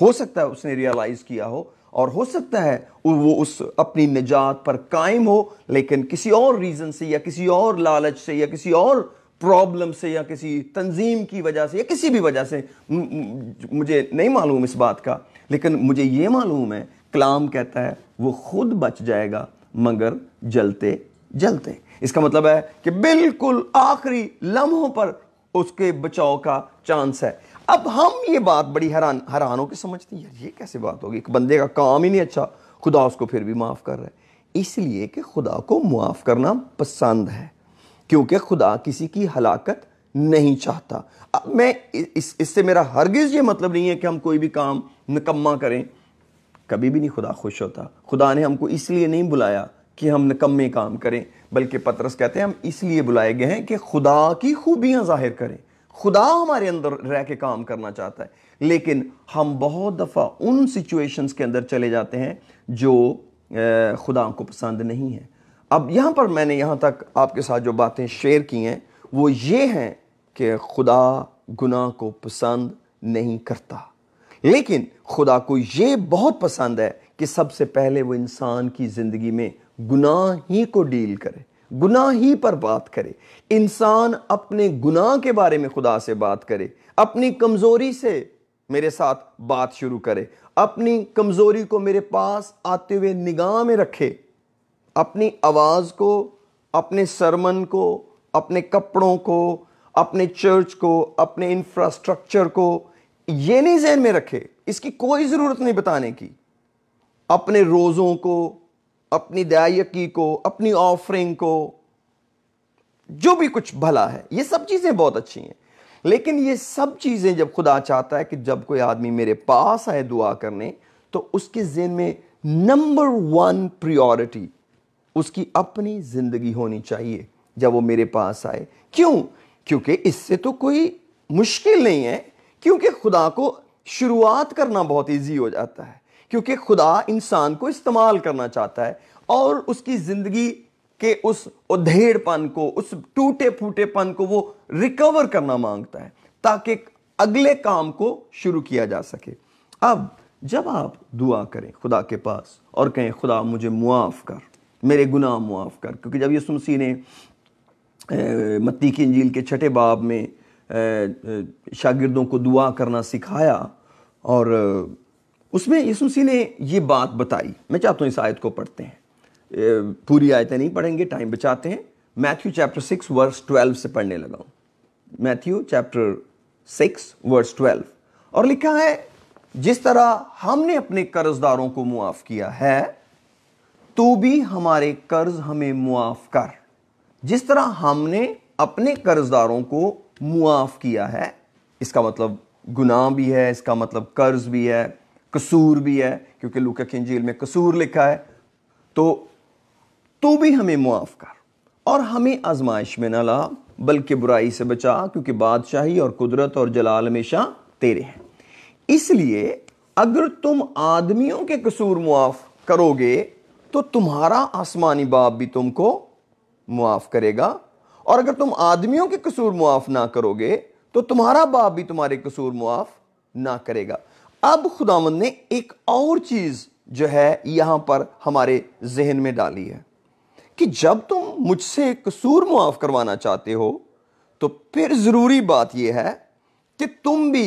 हो सकता है उसने रियलाइज़ किया हो और हो सकता है वो उस अपनी निजात पर कायम हो लेकिन किसी और रीज़न से या किसी और लालच से या किसी और प्रॉब्लम से या किसी तंजीम की वजह से या किसी भी वजह से मुझे नहीं मालूम इस बात का लेकिन मुझे ये मालूम है कलाम कहता है वो खुद बच जाएगा मगर जलते जलते इसका मतलब है कि बिल्कुल आखिरी लम्हों पर उसके बचाव का चांस है अब हम ये बात बड़ी हैरान हैरान होकर समझते हैं यार ये कैसे बात होगी एक बंदे का काम ही नहीं अच्छा खुदा उसको फिर भी माफ़ कर रहा है इसलिए कि खुदा को मुआफ़ करना पसंद है क्योंकि खुदा किसी की हलाकत नहीं चाहता अब मैं इस इससे मेरा हरगिज़ ये मतलब नहीं है कि हम कोई भी काम निकम्मा करें कभी भी नहीं खुदा खुश होता खुदा ने हमको इसलिए नहीं बुलाया कि हम निकम्मे काम करें बल्कि पतरस कहते हैं हम इसलिए बुलाए गए हैं कि खुदा की खूबियाँ जाहिर करें खुदा हमारे अंदर रह के काम करना चाहता है लेकिन हम बहुत दफ़ा उन सिचुएशंस के अंदर चले जाते हैं जो खुदा को पसंद नहीं है अब यहाँ पर मैंने यहाँ तक आपके साथ जो बातें शेयर की हैं वो ये हैं कि खुदा गुनाह को पसंद नहीं करता लेकिन खुदा को ये बहुत पसंद है कि सबसे पहले वो इंसान की ज़िंदगी में गुनाह ही को डील करे गुनाह ही पर बात करे इंसान अपने गुनाह के बारे में खुदा से बात करे अपनी कमज़ोरी से मेरे साथ बात शुरू करे अपनी कमज़ोरी को मेरे पास आते हुए निगाह में रखे अपनी आवाज़ को अपने सरमन को अपने कपड़ों को अपने चर्च को अपने इंफ्रास्ट्रक्चर को ये नहीं जहन में रखे इसकी कोई ज़रूरत नहीं बताने की अपने रोज़ों को अपनी दयायकी को अपनी ऑफरिंग को जो भी कुछ भला है ये सब चीज़ें बहुत अच्छी हैं लेकिन ये सब चीज़ें जब खुदा चाहता है कि जब कोई आदमी मेरे पास आए दुआ करने तो उसके जेन में नंबर वन प्रियोरिटी उसकी अपनी ज़िंदगी होनी चाहिए जब वो मेरे पास आए क्यों क्योंकि इससे तो कोई मुश्किल नहीं है क्योंकि खुदा को शुरुआत करना बहुत ईजी हो जाता है क्योंकि खुदा इंसान को इस्तेमाल करना चाहता है और उसकी ज़िंदगी के उस उधेड़पन को उस टूटे फूटेपन को वो रिकवर करना मांगता है ताकि अगले काम को शुरू किया जा सके अब जब आप दुआ करें खुदा के पास और कहें खुदा मुझे मुआफ़ कर मेरे गुनाह मुआफ़ कर क्योंकि जब यसु मसीह ने मत्ती की इंजील के छठे बाब में शागिर्दों को दुआ करना सिखाया और उसमें यसु मसीह ने ये बात बताई मैं चाहता हूँ इस आयत को पढ़ते हैं पूरी आयतें नहीं पढ़ेंगे टाइम बचाते हैं Matthew chapter six verse twelve से पढ़ने लगा हूँ Matthew chapter six verse twelve और लिखा है जिस तरह हमने अपने कर्जदारों को मुआफ़ किया है तो भी हमारे कर्ज हमें मुआफ कर जिस तरह हमने अपने कर्जदारों को मुआफ किया है इसका मतलब गुनाह भी है इसका मतलब कर्ज भी है कसूर भी है क्योंकि लूक की इंजील में कसूर लिखा है तो तू भी हमें मुआफ कर और हमें आजमाइश में न ला बल्कि बुराई से बचा क्योंकि बादशाही और कुदरत और जलाल हमेशा तेरे हैं इसलिए अगर तुम आदमियों के कसूर मुआफ करोगे तो तुम्हारा आसमानी बाप भी तुमको मुआफ़ करेगा और अगर तुम आदमियों के कसूर मुआफ़ ना करोगे तो तुम्हारा बाप भी तुम्हारे कसूर मुआफ़ ना करेगा अब खुदावंद ने एक और चीज़ जो है यहां पर हमारे जहन में डाली है कि जब तुम मुझसे कसूर मुआफ़ करवाना चाहते हो तो फिर ज़रूरी बात यह है कि तुम भी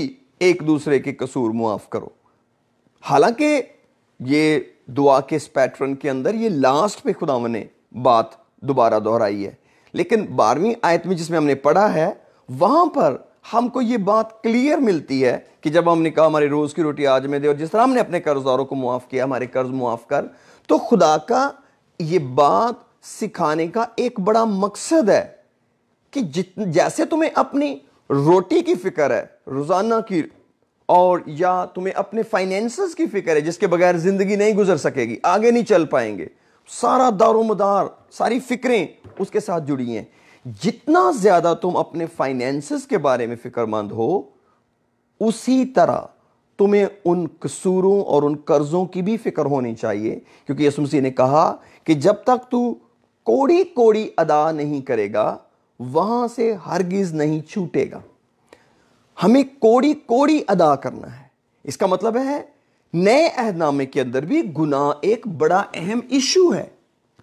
एक दूसरे के कसूर मुआफ़ करो हालांकि ये दुआ के इस पैटर्न के अंदर ये लास्ट पे खुदा ने बात दोबारा दोहराई है लेकिन बारहवीं आयत में जिसमें हमने पढ़ा है वहां पर हमको ये बात क्लियर मिलती है कि जब हमने कहा हमारी रोज़ की रोटी आज में दे और जिस तरह हमने अपने कर्जदारों को मुआफ़ किया हमारे कर्ज मुआफ़ कर तो खुदा का ये बात सिखाने का एक बड़ा मकसद है कि जित जैसे तुम्हें अपनी रोटी की फिक्र है रोज़ाना की और या तुम्हें अपने फाइनेंसेस की फिक्र है जिसके बगैर ज़िंदगी नहीं गुजर सकेगी आगे नहीं चल पाएंगे सारा दारोमदार सारी फिक्रें उसके साथ जुड़ी हैं जितना ज़्यादा तुम अपने फाइनेंसेस के बारे में फ़िक्रमंद हो उसी तरह तुम्हें उन कसूरों और उन कर्ज़ों की भी फिक्र होनी चाहिए क्योंकि यसुमसी ने कहा कि जब तक तू कोड़ी कोड़ी अदा नहीं करेगा वहाँ से हरगिज़ नहीं छूटेगा हमें कोड़ी कोड़ी अदा करना है इसका मतलब है नए अहदनामे के अंदर भी गुनाह एक बड़ा अहम इशू है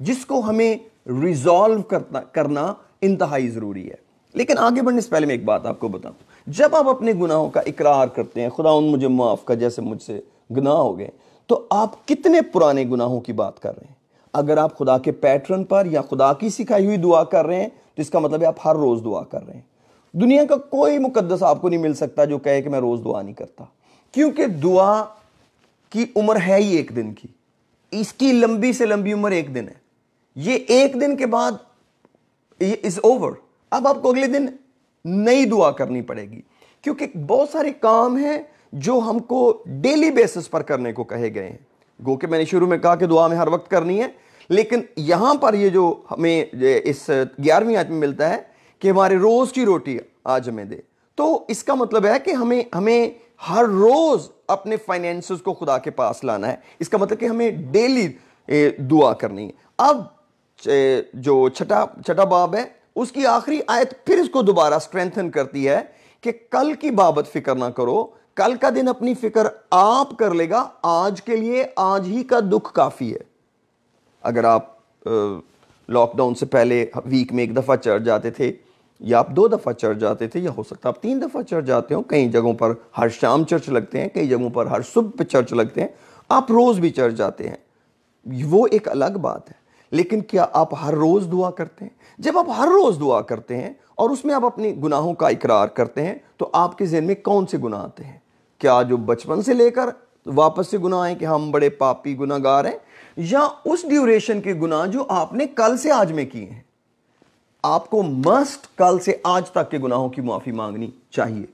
जिसको हमें रिजॉल्व करना करना इंतहाई ज़रूरी है लेकिन आगे बढ़ने से पहले मैं एक बात आपको बताऊं जब आप अपने गुनाहों का इकरार करते हैं खुदा उन मुझे माफ़ का जैसे मुझसे गुनाह हो गए तो आप कितने पुराने गुनाहों की बात कर रहे हैं अगर आप खुदा के पैटर्न पर या खुदा की सिखाई हुई दुआ कर रहे हैं तो इसका मतलब है आप हर रोज़ दुआ कर रहे हैं दुनिया का कोई मुकदस आपको नहीं मिल सकता जो कहे कि मैं रोज़ दुआ नहीं करता क्योंकि दुआ की उम्र है ही एक दिन की इसकी लंबी से लंबी उम्र एक दिन है ये एक दिन के बाद इज ओवर अब आपको अगले दिन नई दुआ करनी पड़ेगी क्योंकि बहुत सारे काम हैं जो हमको डेली बेसिस पर करने को कहे गए हैं गो के मैंने शुरू में कहा कि दुआ में हर वक्त करनी है लेकिन यहां पर ये जो हमें इस ग्यारहवीं आदमी में मिलता है कि हमारे रोज़ की रोटी आज हमें दे तो इसका मतलब है कि हमें हमें हर रोज़ अपने फाइनेंस को खुदा के पास लाना है इसका मतलब कि हमें डेली दुआ करनी है अब जो छठा छठा बाब है उसकी आखिरी आयत फिर इसको दोबारा स्ट्रेंथन करती है कि कल की बाबत फिक्र ना करो कल का दिन अपनी फिक्र आप कर लेगा आज के लिए आज ही का दुख काफ़ी है अगर आप लॉकडाउन से पहले वीक में एक दफ़ा चर्च जाते थे या आप दो दफ़ा चर्च जाते थे या हो सकता है आप तीन दफ़ा चर्च जाते हो कई जगहों पर हर शाम चर्च लगते हैं कई जगहों पर हर सुबह चर्च लगते हैं आप रोज़ भी चर्च जाते हैं वो एक अलग बात है लेकिन क्या आप हर रोज़ दुआ करते हैं जब आप हर रोज़ दुआ करते हैं और उसमें आप अपने गुनाहों का इकरार करते हैं तो आपके जहन में कौन से गुनाह आते हैं क्या जो बचपन से लेकर वापस से गुनाह हैं कि हम बड़े पापी गुनागार हैं या उस ड्यूरेशन के गुना जो आपने कल से आज में किए हैं आपको मस्ट कल से आज तक के गुनाहों की माफी मांगनी चाहिए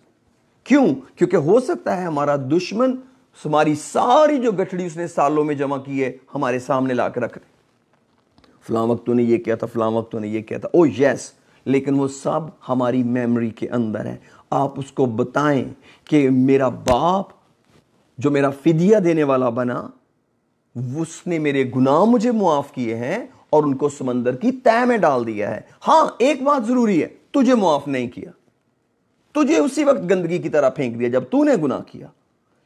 क्यों क्योंकि हो सकता है हमारा दुश्मन हमारी सारी जो गठड़ी उसने सालों में जमा की है हमारे सामने ला कर रख दे फलां वक्त ने यह किया था फलां वक्त ने यह किया था ओ oh, यस लेकिन वो सब हमारी मेमोरी के अंदर है आप उसको बताएं कि मेरा बाप जो मेरा फिदिया देने वाला बना उसने मेरे गुनाह मुझे मुआफ किए हैं और उनको समंदर की तय में डाल दिया है हां एक बात जरूरी है तुझे मुआफ नहीं किया तुझे उसी वक्त गंदगी की तरह फेंक दिया जब तूने गुनाह किया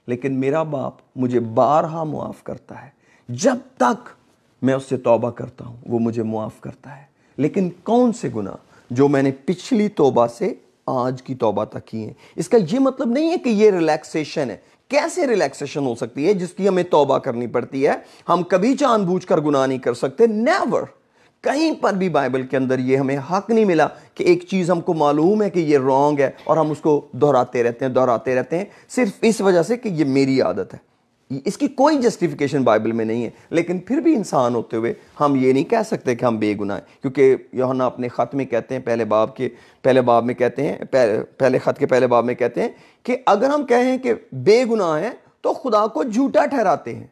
लेकिन मेरा बाप मुझे बारहा मुआफ करता है जब तक मैं उससे तौबा करता हूं वो मुझे मुआफ करता है लेकिन कौन से गुना जो मैंने पिछली तौबा से आज की तौबा तक की है इसका ये मतलब नहीं है कि ये रिलैक्सेशन है कैसे रिलैक्सेशन हो सकती है जिसकी हमें तौबा करनी पड़ती है हम कभी कर गुनाह नहीं कर सकते नेवर कहीं पर भी बाइबल के अंदर ये हमें हक नहीं मिला कि एक चीज़ हमको मालूम है कि ये रॉन्ग है और हम उसको दोहराते रहते हैं दोहराते रहते हैं सिर्फ इस वजह से कि ये मेरी आदत है इसकी कोई जस्टिफिकेशन बाइबल में नहीं है लेकिन फिर भी इंसान होते हुए हम ये नहीं कह सकते कि हम बेगुनाह हैं क्योंकि योहना अपने ख़त में कहते हैं पहले बाब के पहले बाब में कहते हैं पहले पहले ख़त के पहले बाब में कहते हैं कि अगर हम कहें कि बेगुनाह हैं तो खुदा को झूठा ठहराते हैं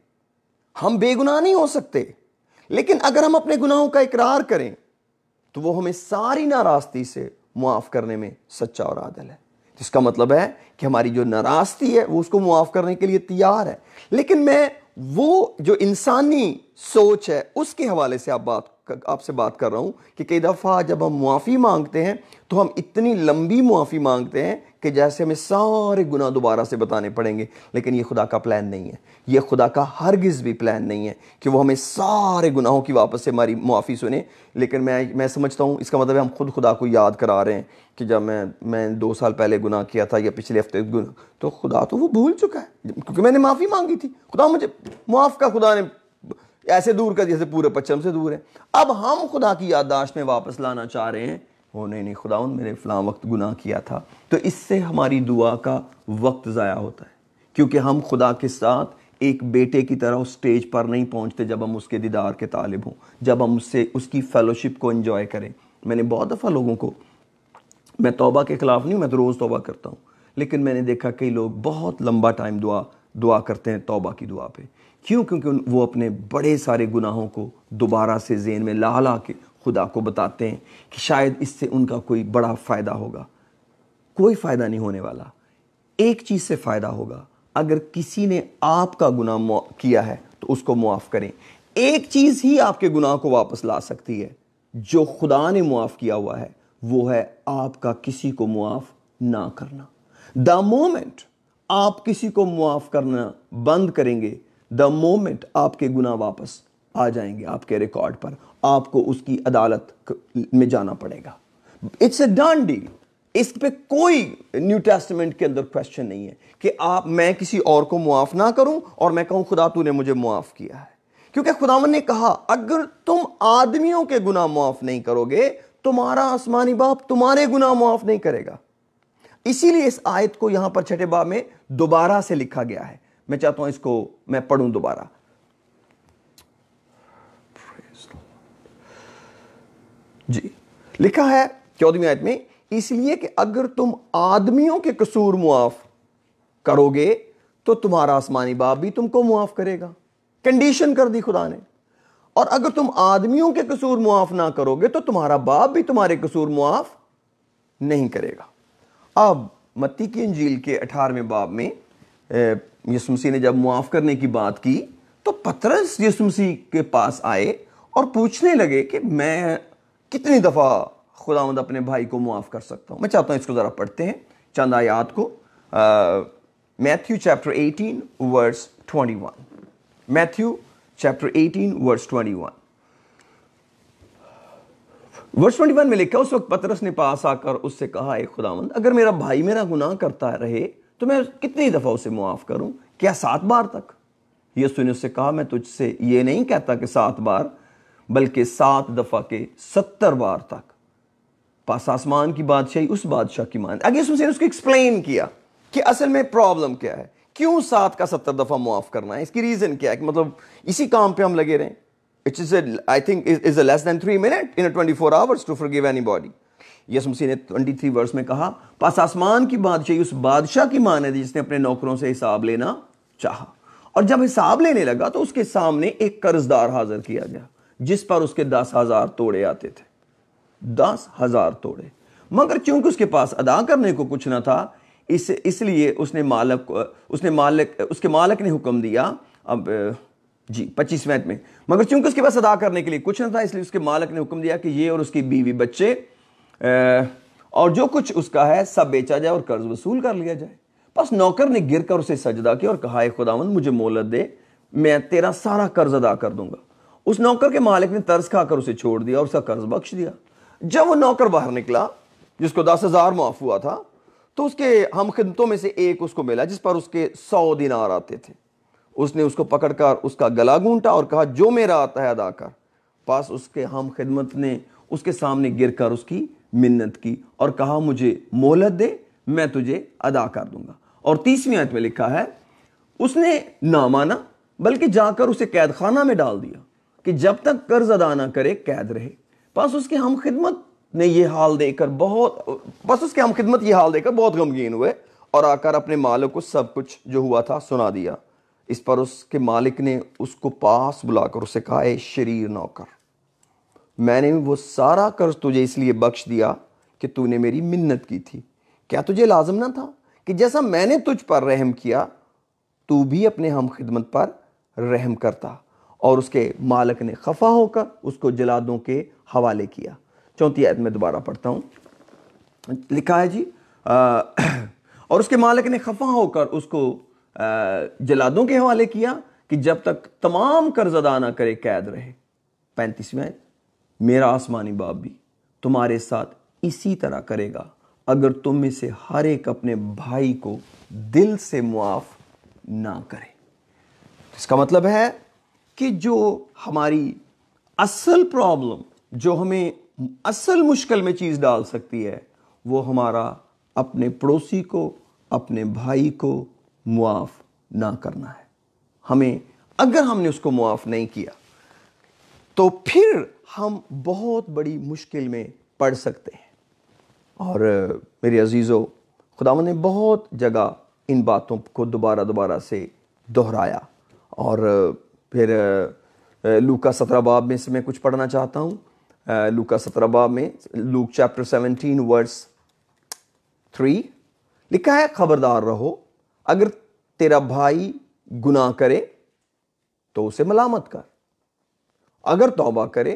हम बेगुनाह नहीं हो सकते लेकिन अगर हम अपने गुनाहों का इकरार करें तो वो हमें सारी नाराज़गी से मुआफ़ करने में सच्चा और आदल है इसका मतलब है कि हमारी जो नाराज़गी है वो उसको मुआफ़ करने के लिए तैयार है लेकिन मैं वो जो इंसानी सोच है उसके हवाले से आप बात आपसे बात कर रहा हूँ कि कई दफ़ा जब हम मुआफ़ी मांगते हैं तो हम इतनी लंबी मुआफ़ी मांगते हैं कि जैसे हमें सारे गुना दोबारा से बताने पड़ेंगे लेकिन ये खुदा का प्लान नहीं है ये खुदा का हरगिज़ भी प्लान नहीं है कि वो हमें सारे गुनाहों की वापस से हमारी मुआफ़ी सुने लेकिन मैं मैं समझता हूँ इसका मतलब हम खुद खुदा को याद करा रहे हैं कि जब मैं मैं दो साल पहले गुनाह किया था या पिछले हफ्ते गुना तो खुदा तो वो भूल चुका है क्योंकि मैंने माफ़ी मांगी थी खुदा मुझे मुआफ़ का खुदा ने ऐसे दूर कर जैसे पूरे पश्चिम से दूर है अब हम खुदा की याददाश्त में वापस लाना चाह रहे हैं ओ नहीं नहीं खुदा मेरे फ़लाँ वक्त गुनाह किया था तो इससे हमारी दुआ का वक्त ज़ाया होता है क्योंकि हम खुदा के साथ एक बेटे की तरह उस स्टेज पर नहीं पहुंचते जब हम उसके दीदार के तालिब हों जब हम उससे उसकी फेलोशिप को इंजॉय करें मैंने बहुत दफ़ा लोगों को मैं तोबा के ख़िलाफ़ नहीं मैं तो रोज़ तोबा करता हूँ लेकिन मैंने देखा कई लोग बहुत लंबा टाइम दुआ दुआ करते हैं तौबा की दुआ पे क्यों क्योंकि वो अपने बड़े सारे गुनाहों को दोबारा से जेन में ला ला के खुदा को बताते हैं कि शायद इससे उनका कोई बड़ा फ़ायदा होगा कोई फ़ायदा नहीं होने वाला एक चीज़ से फ़ायदा होगा अगर किसी ने आपका गुनाह किया है तो उसको मुआफ़ करें एक चीज़ ही आपके गुनाह को वापस ला सकती है जो खुदा ने मुआफ़ किया हुआ है वो है आपका किसी को मुआफ़ ना करना द मोमेंट आप किसी को मुआफ़ करना बंद करेंगे द मोमेंट आपके गुनाह वापस आ जाएंगे आपके रिकॉर्ड पर आपको उसकी अदालत में जाना पड़ेगा इट्स ए डन डील इस पे कोई न्यू टेस्टमेंट के अंदर क्वेश्चन नहीं है कि आप मैं किसी और को मुआफ़ ना करूं और मैं कहूं खुदा तूने मुझे मुआफ़ किया है क्योंकि खुदावन ने कहा अगर तुम आदमियों के गुना मुआफ़ नहीं करोगे तुम्हारा आसमानी बाप तुम्हारे गुना मुआफ़ नहीं करेगा इसीलिए इस आयत को यहां पर छठे बाब में दोबारा से लिखा गया है मैं चाहता हूं इसको मैं पढ़ूं दोबारा जी लिखा है चौदहवीं आयत में इसलिए कि अगर तुम आदमियों के कसूर मुआफ करोगे तो तुम्हारा आसमानी बाप भी तुमको मुआफ करेगा कंडीशन कर दी खुदा ने और अगर तुम आदमियों के कसूर मुआफ ना करोगे तो तुम्हारा बाप भी तुम्हारे कसूर मुआफ नहीं करेगा अब मत्ती की अंजील के अठारहवें बाब में यसुमसी ने जब मुआफ करने की बात की तो पतरस यसुमसी के पास आए और पूछने लगे कि मैं कितनी दफ़ा खुदावंद अपने भाई को मुआफ़ कर सकता हूँ मैं चाहता हूँ इसको ज़रा पढ़ते हैं चंद आयात को Matthew chapter 18 verse 21 Matthew chapter 18 verse 21 verse one में लिखा उस वक्त पतरस ने पास आकर उससे कहा एक खुदावंद अगर मेरा भाई मेरा गुनाह करता रहे तो मैं कितनी दफ़ा उसे मुआफ़ करूं क्या सात बार तक यीशु ने उससे कहा मैं तुझसे ये नहीं कहता कि सात बार बल्कि सात दफ़ा के सत्तर बार तक पास आसमान की बादशाही उस बादशाह की मान आगे इसमें उसको एक्सप्लेन किया कि असल में प्रॉब्लम क्या है क्यों सात का सत्तर दफ़ा मुआफ़ करना है इसकी रीज़न क्या है कि मतलब इसी काम पे हम लगे रहे it is I think is a less than three minute in twenty four hours to give anybody यस मसीह ने ट्वेंटी थ्री वर्स में कहा पास आसमान की बादशाही उस बादशाह की मान है जिसने अपने नौकरों से हिसाब लेना चाहा और जब हिसाब लेने लगा तो उसके सामने एक कर्जदार हाजिर किया गया जिस पर उसके दस हजार तोड़े आते थे दस हजार तोड़े मगर चूंकि उसके पास अदा करने को कुछ ना था इस इसलिए उसने मालक उसने मालिक उसके मालक ने हुक्म दिया अब जी पच्चीस मिनट में मगर चूंकि उसके पास अदा करने के लिए कुछ ना था इसलिए उसके मालक ने हुक्म दिया कि ये और उसकी बीवी बच्चे और जो कुछ उसका है सब बेचा जाए और कर्ज वसूल कर लिया जाए बस नौकर ने गिर कर उसे सजदा किया और कहा खुदावन मुझे मोहलत दे मैं तेरा सारा कर्ज अदा कर दूंगा उस नौकर के मालिक ने तर्ज खाकर उसे छोड़ दिया और उसका कर्ज बख्श दिया जब वो नौकर बाहर निकला जिसको दस हजार माफ हुआ था तो उसके हम खिदमतों में से एक उसको मिला जिस पर उसके सौ दिनार आते थे उसने उसको पकड़कर उसका गला घूंटा और कहा जो मेरा आता है अदा कर पास उसके हम खिदमत ने उसके सामने गिर कर उसकी मिन्नत की और कहा मुझे मोहलत दे मैं तुझे अदा कर दूंगा और तीसवीं आयत में लिखा है उसने ना माना बल्कि जाकर उसे कैद खाना में डाल दिया कि जब तक कर्ज अदा ना करे कैद रहे बस उसके हम खिदमत ने ये हाल देकर बहुत बस उसके हम खिदमत ये हाल देकर बहुत गमगीन हुए और आकर अपने मालिक को सब कुछ जो हुआ था सुना दिया इस पर उसके मालिक ने उसको पास बुलाकर उसे कहा ए शरीर नौकर मैंने वो सारा कर्ज तुझे इसलिए बख्श दिया कि तूने मेरी मिन्नत की थी क्या तुझे लाजम ना था कि जैसा मैंने तुझ पर रहम किया तू भी अपने हम खिदमत पर रहम करता और उसके मालक ने खफा होकर उसको जलादों के हवाले किया चौथी आयत में दोबारा पढ़ता हूँ लिखा है जी आ, और उसके मालक ने खफा होकर उसको जलादों के हवाले किया कि जब तक तमाम कर्ज अदा ना करे कैद रहे पैंतीसवें आयत मेरा आसमानी बाप भी तुम्हारे साथ इसी तरह करेगा अगर तुम में से हर एक अपने भाई को दिल से मुआफ ना करे तो इसका मतलब है कि जो हमारी असल प्रॉब्लम जो हमें असल मुश्किल में चीज़ डाल सकती है वो हमारा अपने पड़ोसी को अपने भाई को मुआफ़ ना करना है हमें अगर हमने उसको मुआफ़ नहीं किया तो फिर हम बहुत बड़ी मुश्किल में पड़ सकते हैं और मेरे अजीज़ों खुदा ने बहुत जगह इन बातों को दोबारा दोबारा से दोहराया और फिर लूका सत्रह बाब में से मैं कुछ पढ़ना चाहता हूँ लूका सत्रह बाब में Luke chapter seventeen verse three लिखा है खबरदार रहो अगर तेरा भाई गुनाह करे तो उसे मलामत कर अगर तौबा करे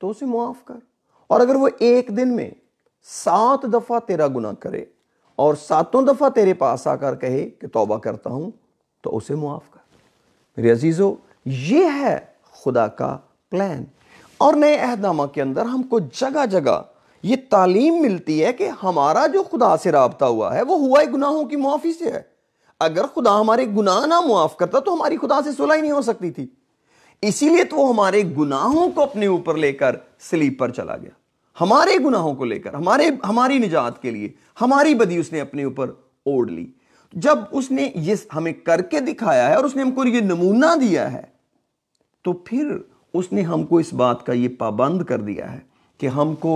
तो उसे मुआफ कर और अगर वो एक दिन में सात दफ़ा तेरा गुना करे और सातों दफ़ा तेरे पास आकर कहे कि तौबा करता हूं तो उसे मुआफ कर मेरे अजीज़ों ये है खुदा का प्लान और नए अहदामा के अंदर हमको जगह जगह ये तालीम मिलती है कि हमारा जो खुदा से रबता हुआ है वो हुआ गुनाहों की मुआफ़ी से है अगर खुदा हमारे गुनाह ना मुआफ़ करता तो हमारी खुदा से सुलह ही नहीं हो सकती थी इसीलिए तो वो हमारे गुनाहों को अपने ऊपर लेकर स्लीप पर चला गया हमारे गुनाहों को लेकर हमारे हमारी निजात के लिए हमारी बदी उसने अपने ऊपर ओढ़ ली जब उसने ये हमें करके दिखाया है और उसने हमको ये नमूना दिया है तो फिर उसने हमको इस बात का ये पाबंद कर दिया है कि हमको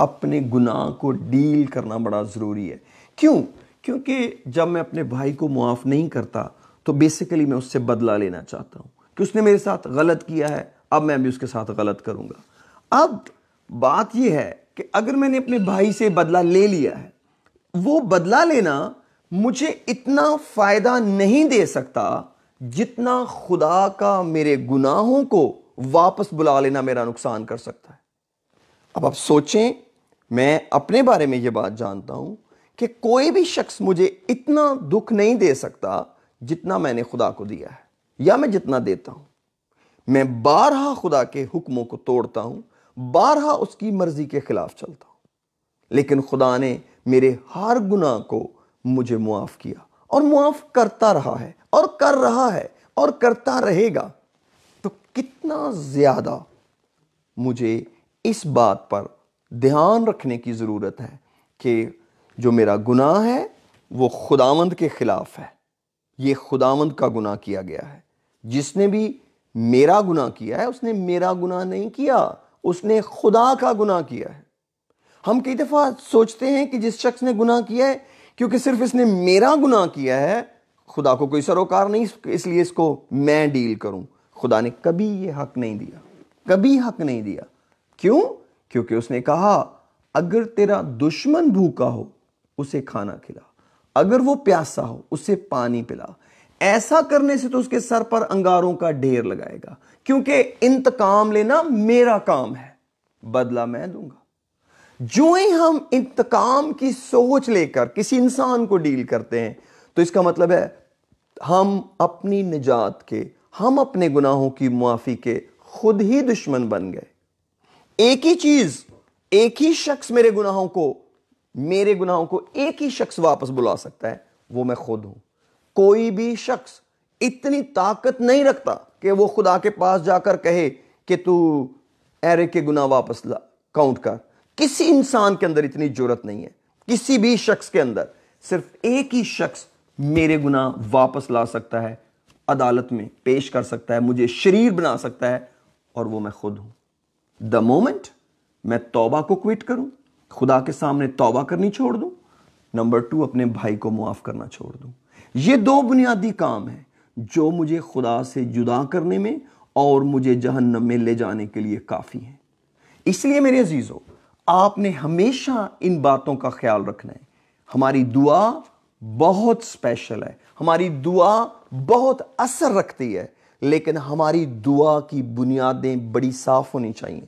अपने गुनाह को डील करना बड़ा ज़रूरी है क्यों क्योंकि जब मैं अपने भाई को मुआफ़ नहीं करता तो बेसिकली मैं उससे बदला लेना चाहता हूँ कि उसने मेरे साथ गलत किया है अब मैं भी उसके साथ गलत करूँगा अब बात यह है कि अगर मैंने अपने भाई से बदला ले लिया है वो बदला लेना मुझे इतना फ़ायदा नहीं दे सकता जितना खुदा का मेरे गुनाहों को वापस बुला लेना मेरा नुकसान कर सकता है अब आप सोचें मैं अपने बारे में यह बात जानता हूँ कि कोई भी शख्स मुझे इतना दुख नहीं दे सकता जितना मैंने खुदा को दिया है या मैं जितना देता हूँ मैं बारहा खुदा के हुक्मों को तोड़ता हूँ बारहा उसकी मर्जी के खिलाफ चलता हूँ लेकिन खुदा ने मेरे हर गुनाह को मुझे मुआफ़ किया और मुआफ करता रहा है और कर रहा है और करता रहेगा तो कितना ज़्यादा मुझे इस बात पर ध्यान रखने की ज़रूरत है कि जो मेरा गुनाह है वो खुदावंद के ख़िलाफ़ है ये खुदावंद का गुनाह किया गया है जिसने भी मेरा गुनाह किया है उसने मेरा गुनाह नहीं किया उसने खुदा का गुनाह किया है हम कई दफ़ा सोचते हैं कि जिस शख्स ने गुनाह किया है क्योंकि सिर्फ इसने मेरा गुनाह किया है खुदा को कोई सरोकार नहीं इसलिए इसको मैं डील करूं खुदा ने कभी ये हक नहीं दिया कभी हक नहीं दिया क्यों क्योंकि उसने कहा अगर तेरा दुश्मन भूखा हो उसे खाना खिला अगर वो प्यासा हो उसे पानी पिला ऐसा करने से तो उसके सर पर अंगारों का ढेर लगाएगा क्योंकि इंतकाम लेना मेरा काम है बदला मैं दूंगा जो ही हम इंतकाम की सोच लेकर किसी इंसान को डील करते हैं तो इसका मतलब है हम अपनी निजात के हम अपने गुनाहों की मुआफ़ी के खुद ही दुश्मन बन गए एक ही चीज एक ही शख्स मेरे गुनाहों को मेरे गुनाहों को एक ही शख्स वापस बुला सकता है वो मैं खुद हूं कोई भी शख्स इतनी ताकत नहीं रखता कि वो खुदा के पास जाकर कहे कि तू एरे के गुना वापस ला काउंट कर किसी इंसान के अंदर इतनी जरूरत नहीं है किसी भी शख्स के अंदर सिर्फ एक ही शख्स मेरे गुना वापस ला सकता है अदालत में पेश कर सकता है मुझे शरीर बना सकता है और वो मैं खुद हूं द मोमेंट मैं तौबा को क्विट करूं खुदा के सामने तौबा करनी छोड़ दूं नंबर टू अपने भाई को मुआफ करना छोड़ दूं ये दो बुनियादी काम है जो मुझे खुदा से जुदा करने में और मुझे जहन्नम में ले जाने के लिए काफ़ी है इसलिए मेरे अजीज़ों आपने हमेशा इन बातों का ख्याल रखना है हमारी दुआ बहुत स्पेशल है हमारी दुआ बहुत असर रखती है लेकिन हमारी दुआ की बुनियादें बड़ी साफ होनी चाहिए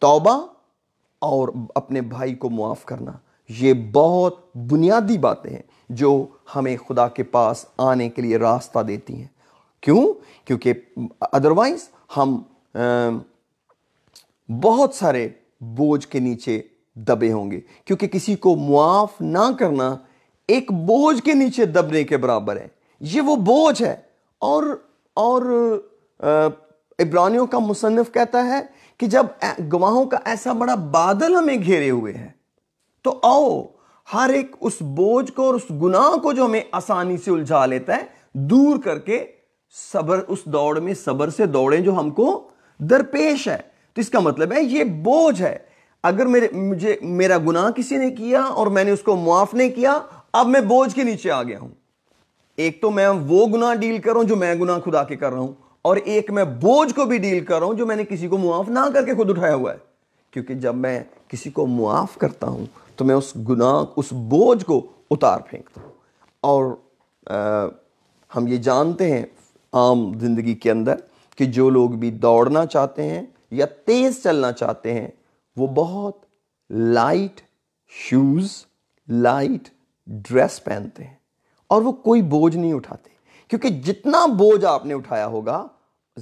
तौबा और अपने भाई को मुआफ़ करना ये बहुत बुनियादी बातें हैं जो हमें खुदा के पास आने के लिए रास्ता देती हैं क्यों क्योंकि अदरवाइज हम बहुत सारे बोझ के नीचे दबे होंगे क्योंकि किसी को मुआफ ना करना एक बोझ के नीचे दबने के बराबर है ये वो बोझ है और और इब्रानियों का मुसनफ़ कहता है कि जब गवाहों का ऐसा बड़ा बादल हमें घेरे हुए है तो आओ हर एक उस बोझ को और उस गुनाह को जो हमें आसानी से उलझा लेता है दूर करके सबर उस दौड़ में सबर से दौड़े जो हमको दरपेश है तो इसका मतलब है ये बोझ है अगर मेरे मुझे मेरा गुनाह किसी ने किया और मैंने उसको मुआफ नहीं किया अब मैं बोझ के नीचे आ गया हूं एक तो मैं वो गुनाह डील कर रहा हूं जो मैं गुनाह खुदा के कर रहा हूं और एक मैं बोझ को भी डील कर रहा हूं जो मैंने किसी को मुआफ ना करके खुद उठाया हुआ है क्योंकि जब मैं किसी को मुआफ करता हूं तो मैं उस गुनाह उस बोझ को उतार फेंकता हूं और आ, हम ये जानते हैं आम जिंदगी के अंदर कि जो लोग भी दौड़ना चाहते हैं या तेज चलना चाहते हैं वो बहुत लाइट शूज़ लाइट ड्रेस पहनते हैं और वो कोई बोझ नहीं उठाते क्योंकि जितना बोझ आपने उठाया होगा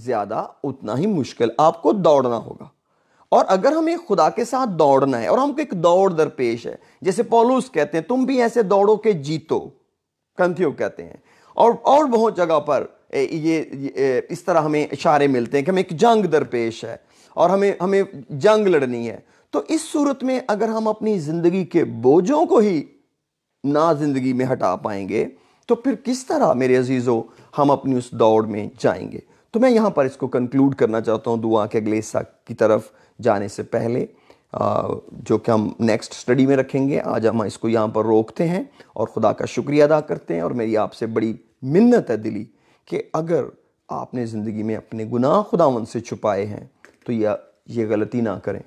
ज़्यादा उतना ही मुश्किल आपको दौड़ना होगा और अगर हमें खुदा के साथ दौड़ना है और हमको एक दौड़ दरपेश है जैसे पॉलूस कहते हैं तुम भी ऐसे दौड़ो के जीतो कंथियो कहते हैं और और बहुत जगह पर ये, ये इस तरह हमें इशारे मिलते हैं कि हमें एक जंग दरपेश है और हमें हमें जंग लड़नी है तो इस सूरत में अगर हम अपनी ज़िंदगी के बोझों को ही ना ज़िंदगी में हटा पाएंगे तो फिर किस तरह मेरे अजीज़ों हम अपनी उस दौड़ में जाएंगे तो मैं यहाँ पर इसको कंक्लूड करना चाहता हूँ दुआ के अगले हिस्सा की तरफ जाने से पहले जो कि हम नेक्स्ट स्टडी में रखेंगे आज हम इसको यहाँ पर रोकते हैं और ख़ुदा का शुक्रिया अदा करते हैं और मेरी आपसे बड़ी मिन्नत है दिली कि अगर आपने ज़िंदगी में अपने गुनाह खुदावन से छुपाए हैं तो या ये गलती ना करें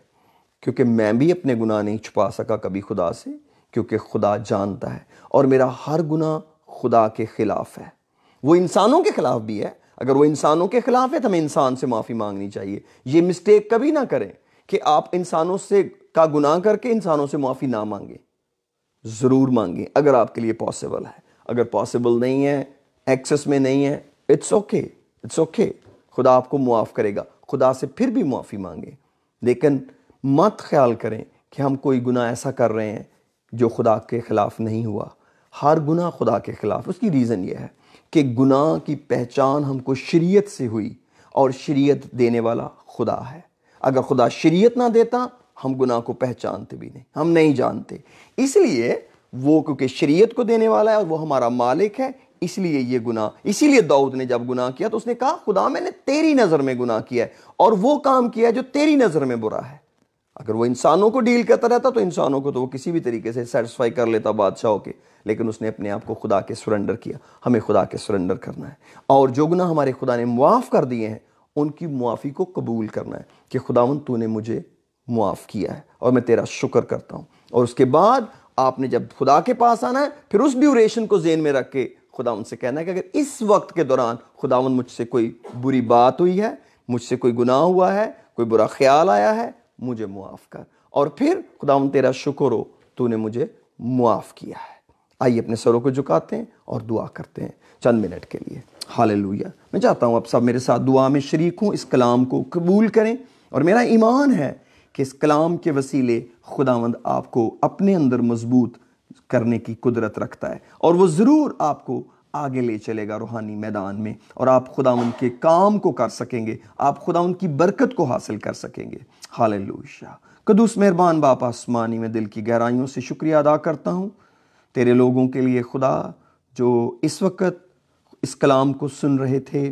क्योंकि मैं भी अपने गुनाह नहीं छुपा सका कभी खुदा से क्योंकि खुदा जानता है और मेरा हर गुनाह खुदा के ख़िलाफ़ है वो इंसानों के ख़िलाफ़ भी है अगर वो इंसानों के ख़िलाफ़ है तो हमें इंसान से माफ़ी मांगनी चाहिए ये मिस्टेक कभी ना करें कि आप इंसानों से का गुनाह करके इंसानों से माफ़ी ना मांगें ज़रूर मांगें अगर आपके लिए पॉसिबल है अगर पॉसिबल नहीं है एक्सेस में नहीं है इट्स ओके इट्स ओके खुदा आपको मुआफ़ करेगा खुदा से फिर भी माफ़ी मांगें लेकिन मत ख्याल करें कि हम कोई गुना ऐसा कर रहे हैं जो खुदा के ख़िलाफ़ नहीं हुआ हर गुनाह खुदा के ख़िलाफ़ उसकी रीज़न यह है कि गुनाह की पहचान हमको शरीयत से हुई और शरीयत देने वाला खुदा है अगर खुदा शरीयत ना देता हम गुनाह को पहचानते भी नहीं हम नहीं जानते इसलिए वो क्योंकि शरीयत को देने वाला है और वो हमारा मालिक है इसलिए ये गुना इसीलिए दाऊद ने जब गुनाह किया तो उसने कहा खुदा मैंने तेरी नज़र में गुनाह किया है और वो काम किया जो तेरी नज़र में बुरा है अगर वो इंसानों को डील करता रहता तो इंसानों को तो वो किसी भी तरीके से सेटिस्फाई कर लेता बादशाह होके लेकिन उसने अपने आप को खुदा के सुरेंडर किया हमें खुदा के सुरेंडर करना है और जो गुना हमारे खुदा ने मुआफ़ कर दिए हैं उनकी मुआफ़ी को कबूल करना है कि खुदावन तूने मुझे मुआफ़ किया है और मैं तेरा शुक्र करता हूँ और उसके बाद आपने जब खुदा के पास आना है फिर उस ड्यूरेशन को जेन में रख के खुदा उनसे कहना है कि अगर इस वक्त के दौरान खुदावन मुझसे कोई बुरी बात हुई है मुझसे कोई गुनाह हुआ है कोई बुरा ख्याल आया है मुझे मुआफ़ कर और फिर खुदावन तेरा शुक्र हो तूने मुझे मुआफ़ किया है आइए अपने सरों को झुकाते हैं और दुआ करते हैं चंद मिनट के लिए हाल मैं चाहता हूँ आप सब मेरे साथ दुआ में शरीक हूँ इस कलाम को कबूल करें और मेरा ईमान है कि इस कलाम के वसीले खुदावंद आपको अपने अंदर मजबूत करने की कुदरत रखता है और वो ज़रूर आपको आगे ले चलेगा रूहानी मैदान में और आप खुदा उनके काम को कर सकेंगे आप खुदा उनकी बरकत को हासिल कर सकेंगे हाल लूशा कदूस मेहरबान बाप आसमानी में दिल की गहराइयों से शुक्रिया अदा करता हूँ तेरे लोगों के लिए खुदा जो इस वक्त इस कलाम को सुन रहे थे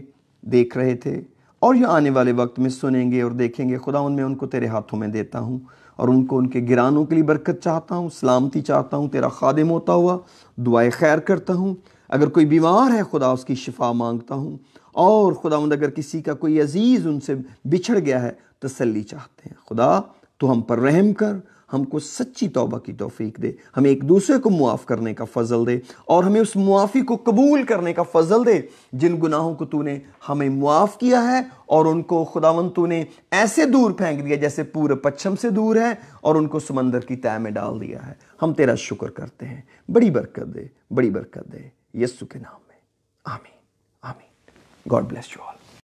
देख रहे थे और ये आने वाले वक्त में सुनेंगे और देखेंगे खुदा उनमें उनको तेरे हाथों में देता हूँ और उनको उनके गिरानों के लिए बरकत चाहता हूँ सलामती चाहता हूँ तेरा खादिम होता हुआ दुआए खैर करता हूँ अगर कोई बीमार है खुदा उसकी शिफा मांगता हूँ और खुदा अगर किसी का कोई अजीज़ उनसे बिछड़ गया है तसल्ली चाहते हैं खुदा तो हम पर रहम कर हमको सच्ची तौबा की तोफीक दे हमें एक दूसरे को मुआफ़ करने का फ़ज़ल दे और हमें उस मुआफ़ी को कबूल करने का फ़ज़ल दे जिन गुनाहों को तूने हमें मुआफ़ किया है और उनको खुदावन तूने ऐसे दूर फेंक दिया जैसे पूरे पश्चिम से दूर है और उनको समंदर की तय में डाल दिया है हम तेरा शुक्र करते हैं बड़ी बरकत दे बड़ी बरकत दे यस्सु के नाम में आमीन आमीन गॉड ब्लेस यू ऑल